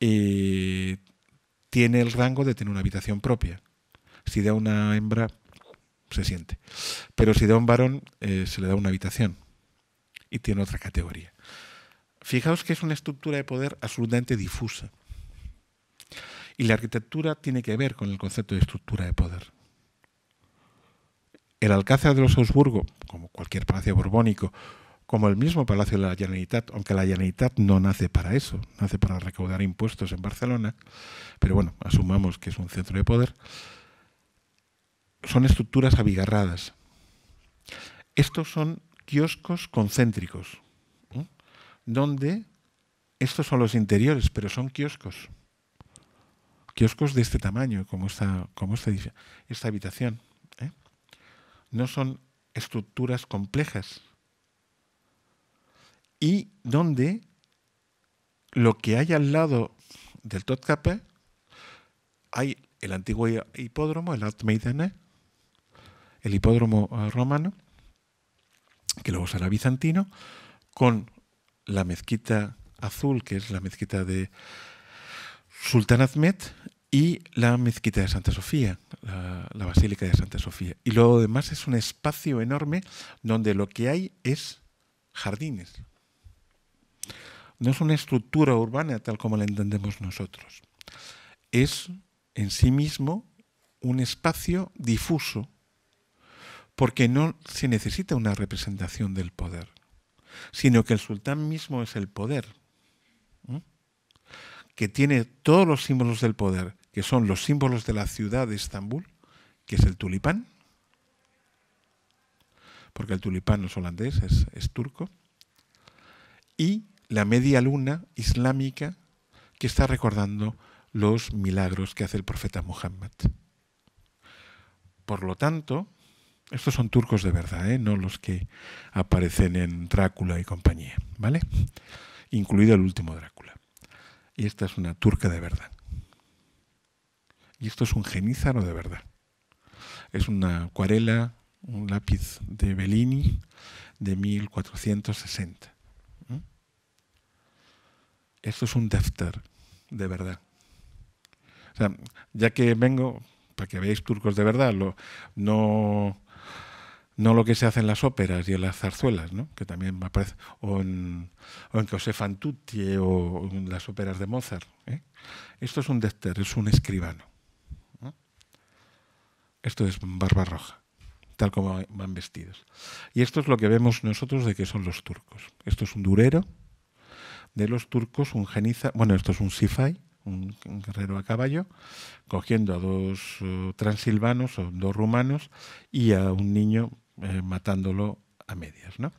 eh, tiene el rango de tener una habitación propia. Si da una hembra se siente. Pero si da un varón, eh, se le da una habitación y tiene otra categoría. Fijaos que es una estructura de poder absolutamente difusa. Y la arquitectura tiene que ver con el concepto de estructura de poder. El Alcázar de los Habsburgo, como cualquier palacio borbónico, como el mismo Palacio de la Generalitat, aunque la Generalitat no nace para eso, nace para recaudar impuestos en Barcelona, pero bueno, asumamos que es un centro de poder, son estructuras abigarradas. Estos son kioscos concéntricos, donde estos son los interiores, pero son kioscos. Kioscos de este tamaño, como esta, como esta, esta habitación. ¿eh? No son estructuras complejas. Y donde lo que hay al lado del Totkape hay el antiguo hipódromo, el Altmaidene el hipódromo eh, romano, que luego será bizantino, con la mezquita azul, que es la mezquita de Sultán Ahmed, y la mezquita de Santa Sofía, la, la, Basílica de Santa Sofía. Y lo demás es un espacio enorme donde lo que hay es jardines. No es una estructura urbana tal como la entendemos nosotros. Es en sí mismo un espacio difuso porque no se necesita una representación del poder, sino que el sultán mismo es el poder, que tiene todos los símbolos del poder, que son los símbolos de la ciudad de Estambul, que es el tulipán, porque el tulipán no es holandés, es, es turco, y la media luna islámica que está recordando los milagros que hace el profeta Muhammad. Por lo tanto, estos son turcos de verdad, ¿eh? no los que aparecen en Drácula y compañía, ¿vale? Incluido el último Drácula. Y esta es una turca de verdad. Y esto es un genízaro de verdad. Es una acuarela, un lápiz de Bellini de 1460. ¿eh? Esto es un Defter, de verdad. O sea, ya que vengo, para que veáis turcos de verdad, no no lo que se hace en las óperas y en las zarzuelas, ¿no? que también me aparece, o en, o o en las óperas de Mozart. ¿eh? Esto es un Dexter, es un escribano. Esto es barba roja, tal como van vestidos. Y esto es lo que vemos nosotros de que son los turcos. Esto es un durero de los turcos, un geniza, bueno, esto es un sifai, un guerrero a caballo, cogiendo a dos eh, transilvanos o dos rumanos y a un niño eh, matándolo a medias. ¿no?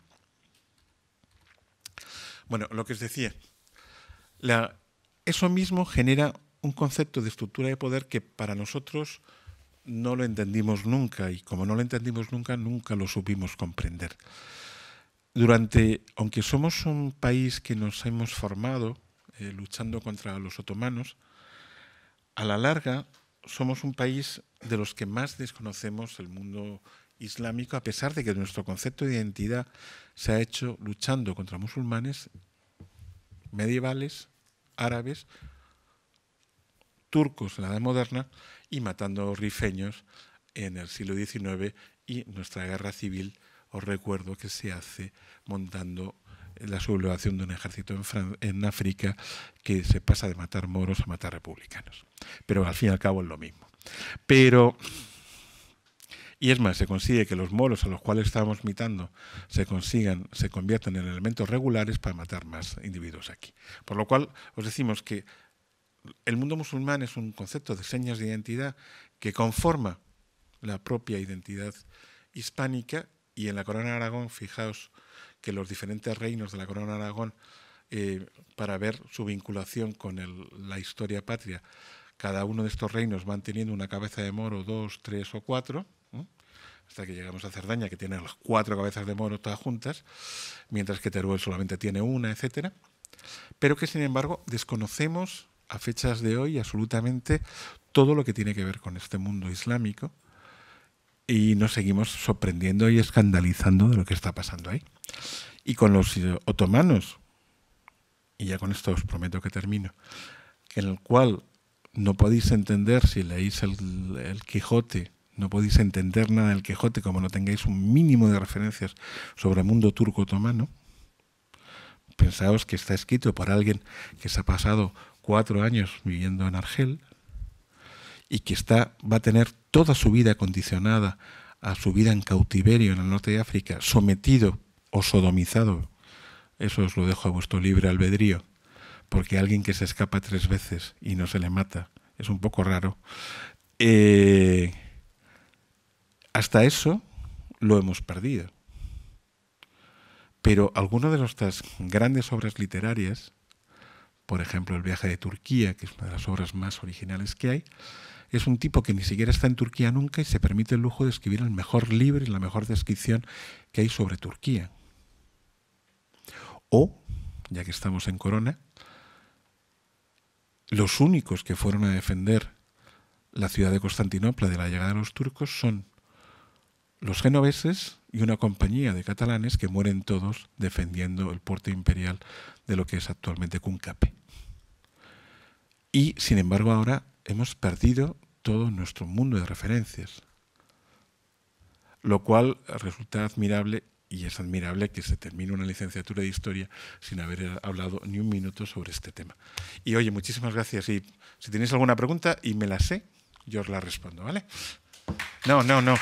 Bueno, lo que os decía, eso mismo genera un concepto de estructura de poder que para nosotros no lo entendimos nunca y como no lo entendimos nunca, nunca lo supimos comprender. Durante, aunque somos un país que nos hemos formado eh, luchando contra los otomanos, a la larga somos un país de los que más desconocemos el mundo islámico, a pesar de que nuestro concepto de identidad se ha hecho luchando contra musulmanes medievales, árabes, turcos en la Edad Moderna y matando rifeños en el siglo XIX y nuestra guerra civil, os recuerdo que se hace montando la sublevación de un ejército en, en África que se pasa de matar moros a matar republicanos. Pero al fin y al cabo es lo mismo. Pero y es más, se consigue que los moros a los cuales estamos mitando se consigan, se conviertan en elementos regulares para matar más individuos aquí. Por lo cual, os decimos que el mundo musulmán es un concepto de señas de identidad que conforma la propia identidad hispánica y en la Corona de Aragón, fijaos que los diferentes reinos de la Corona de Aragón, eh, para ver su vinculación con la historia patria, cada uno de estos reinos van teniendo una cabeza de moro, dos, tres o cuatro, hasta que llegamos a Cerdaña, que tiene las cuatro cabezas de moro todas juntas, mientras que Teruel solamente tiene una, etcétera, pero que sin embargo desconocemos a fechas de hoy absolutamente todo lo que tiene que ver con este mundo islámico y nos seguimos sorprendiendo y escandalizando de lo que está pasando ahí. Y con los otomanos, y ya con esto os prometo que termino, en el cual no podéis entender si leéis el Quijote no podéis entender nada del Quijote como no tengáis un mínimo de referencias sobre el mundo turco-otomano. Pensaos que está escrito por alguien que se ha pasado cuatro años viviendo en Argel y que está, va a tener toda su vida condicionada a su vida en cautiverio en el norte de África, sometido o sodomizado. Eso os lo dejo a vuestro libre albedrío, porque alguien que se escapa tres veces y no se le mata, es un poco raro. Eh, hasta eso lo hemos perdido. Pero algunas de nuestras grandes obras literarias, por ejemplo El viaje de Turquía, que es una de las obras más originales que hay, es un tipo que ni siquiera está en Turquía nunca y se permite el lujo de escribir el mejor libro y la mejor descripción que hay sobre Turquía. O, ya que estamos en Corona, los únicos que fueron a defender la ciudad de Constantinopla de la llegada de los turcos son los genoveses y una compañía de catalanes que mueren todos defendiendo el puerto imperial de lo que es actualmente Cuncape. Y sin embargo ahora hemos perdido todo nuestro mundo de referencias, lo cual resulta admirable y es admirable que se termine una licenciatura de historia sin haber hablado ni un minuto sobre este tema. Y oye, muchísimas gracias y si tenéis alguna pregunta y me la sé, yo os la respondo, ¿vale? No, no, no.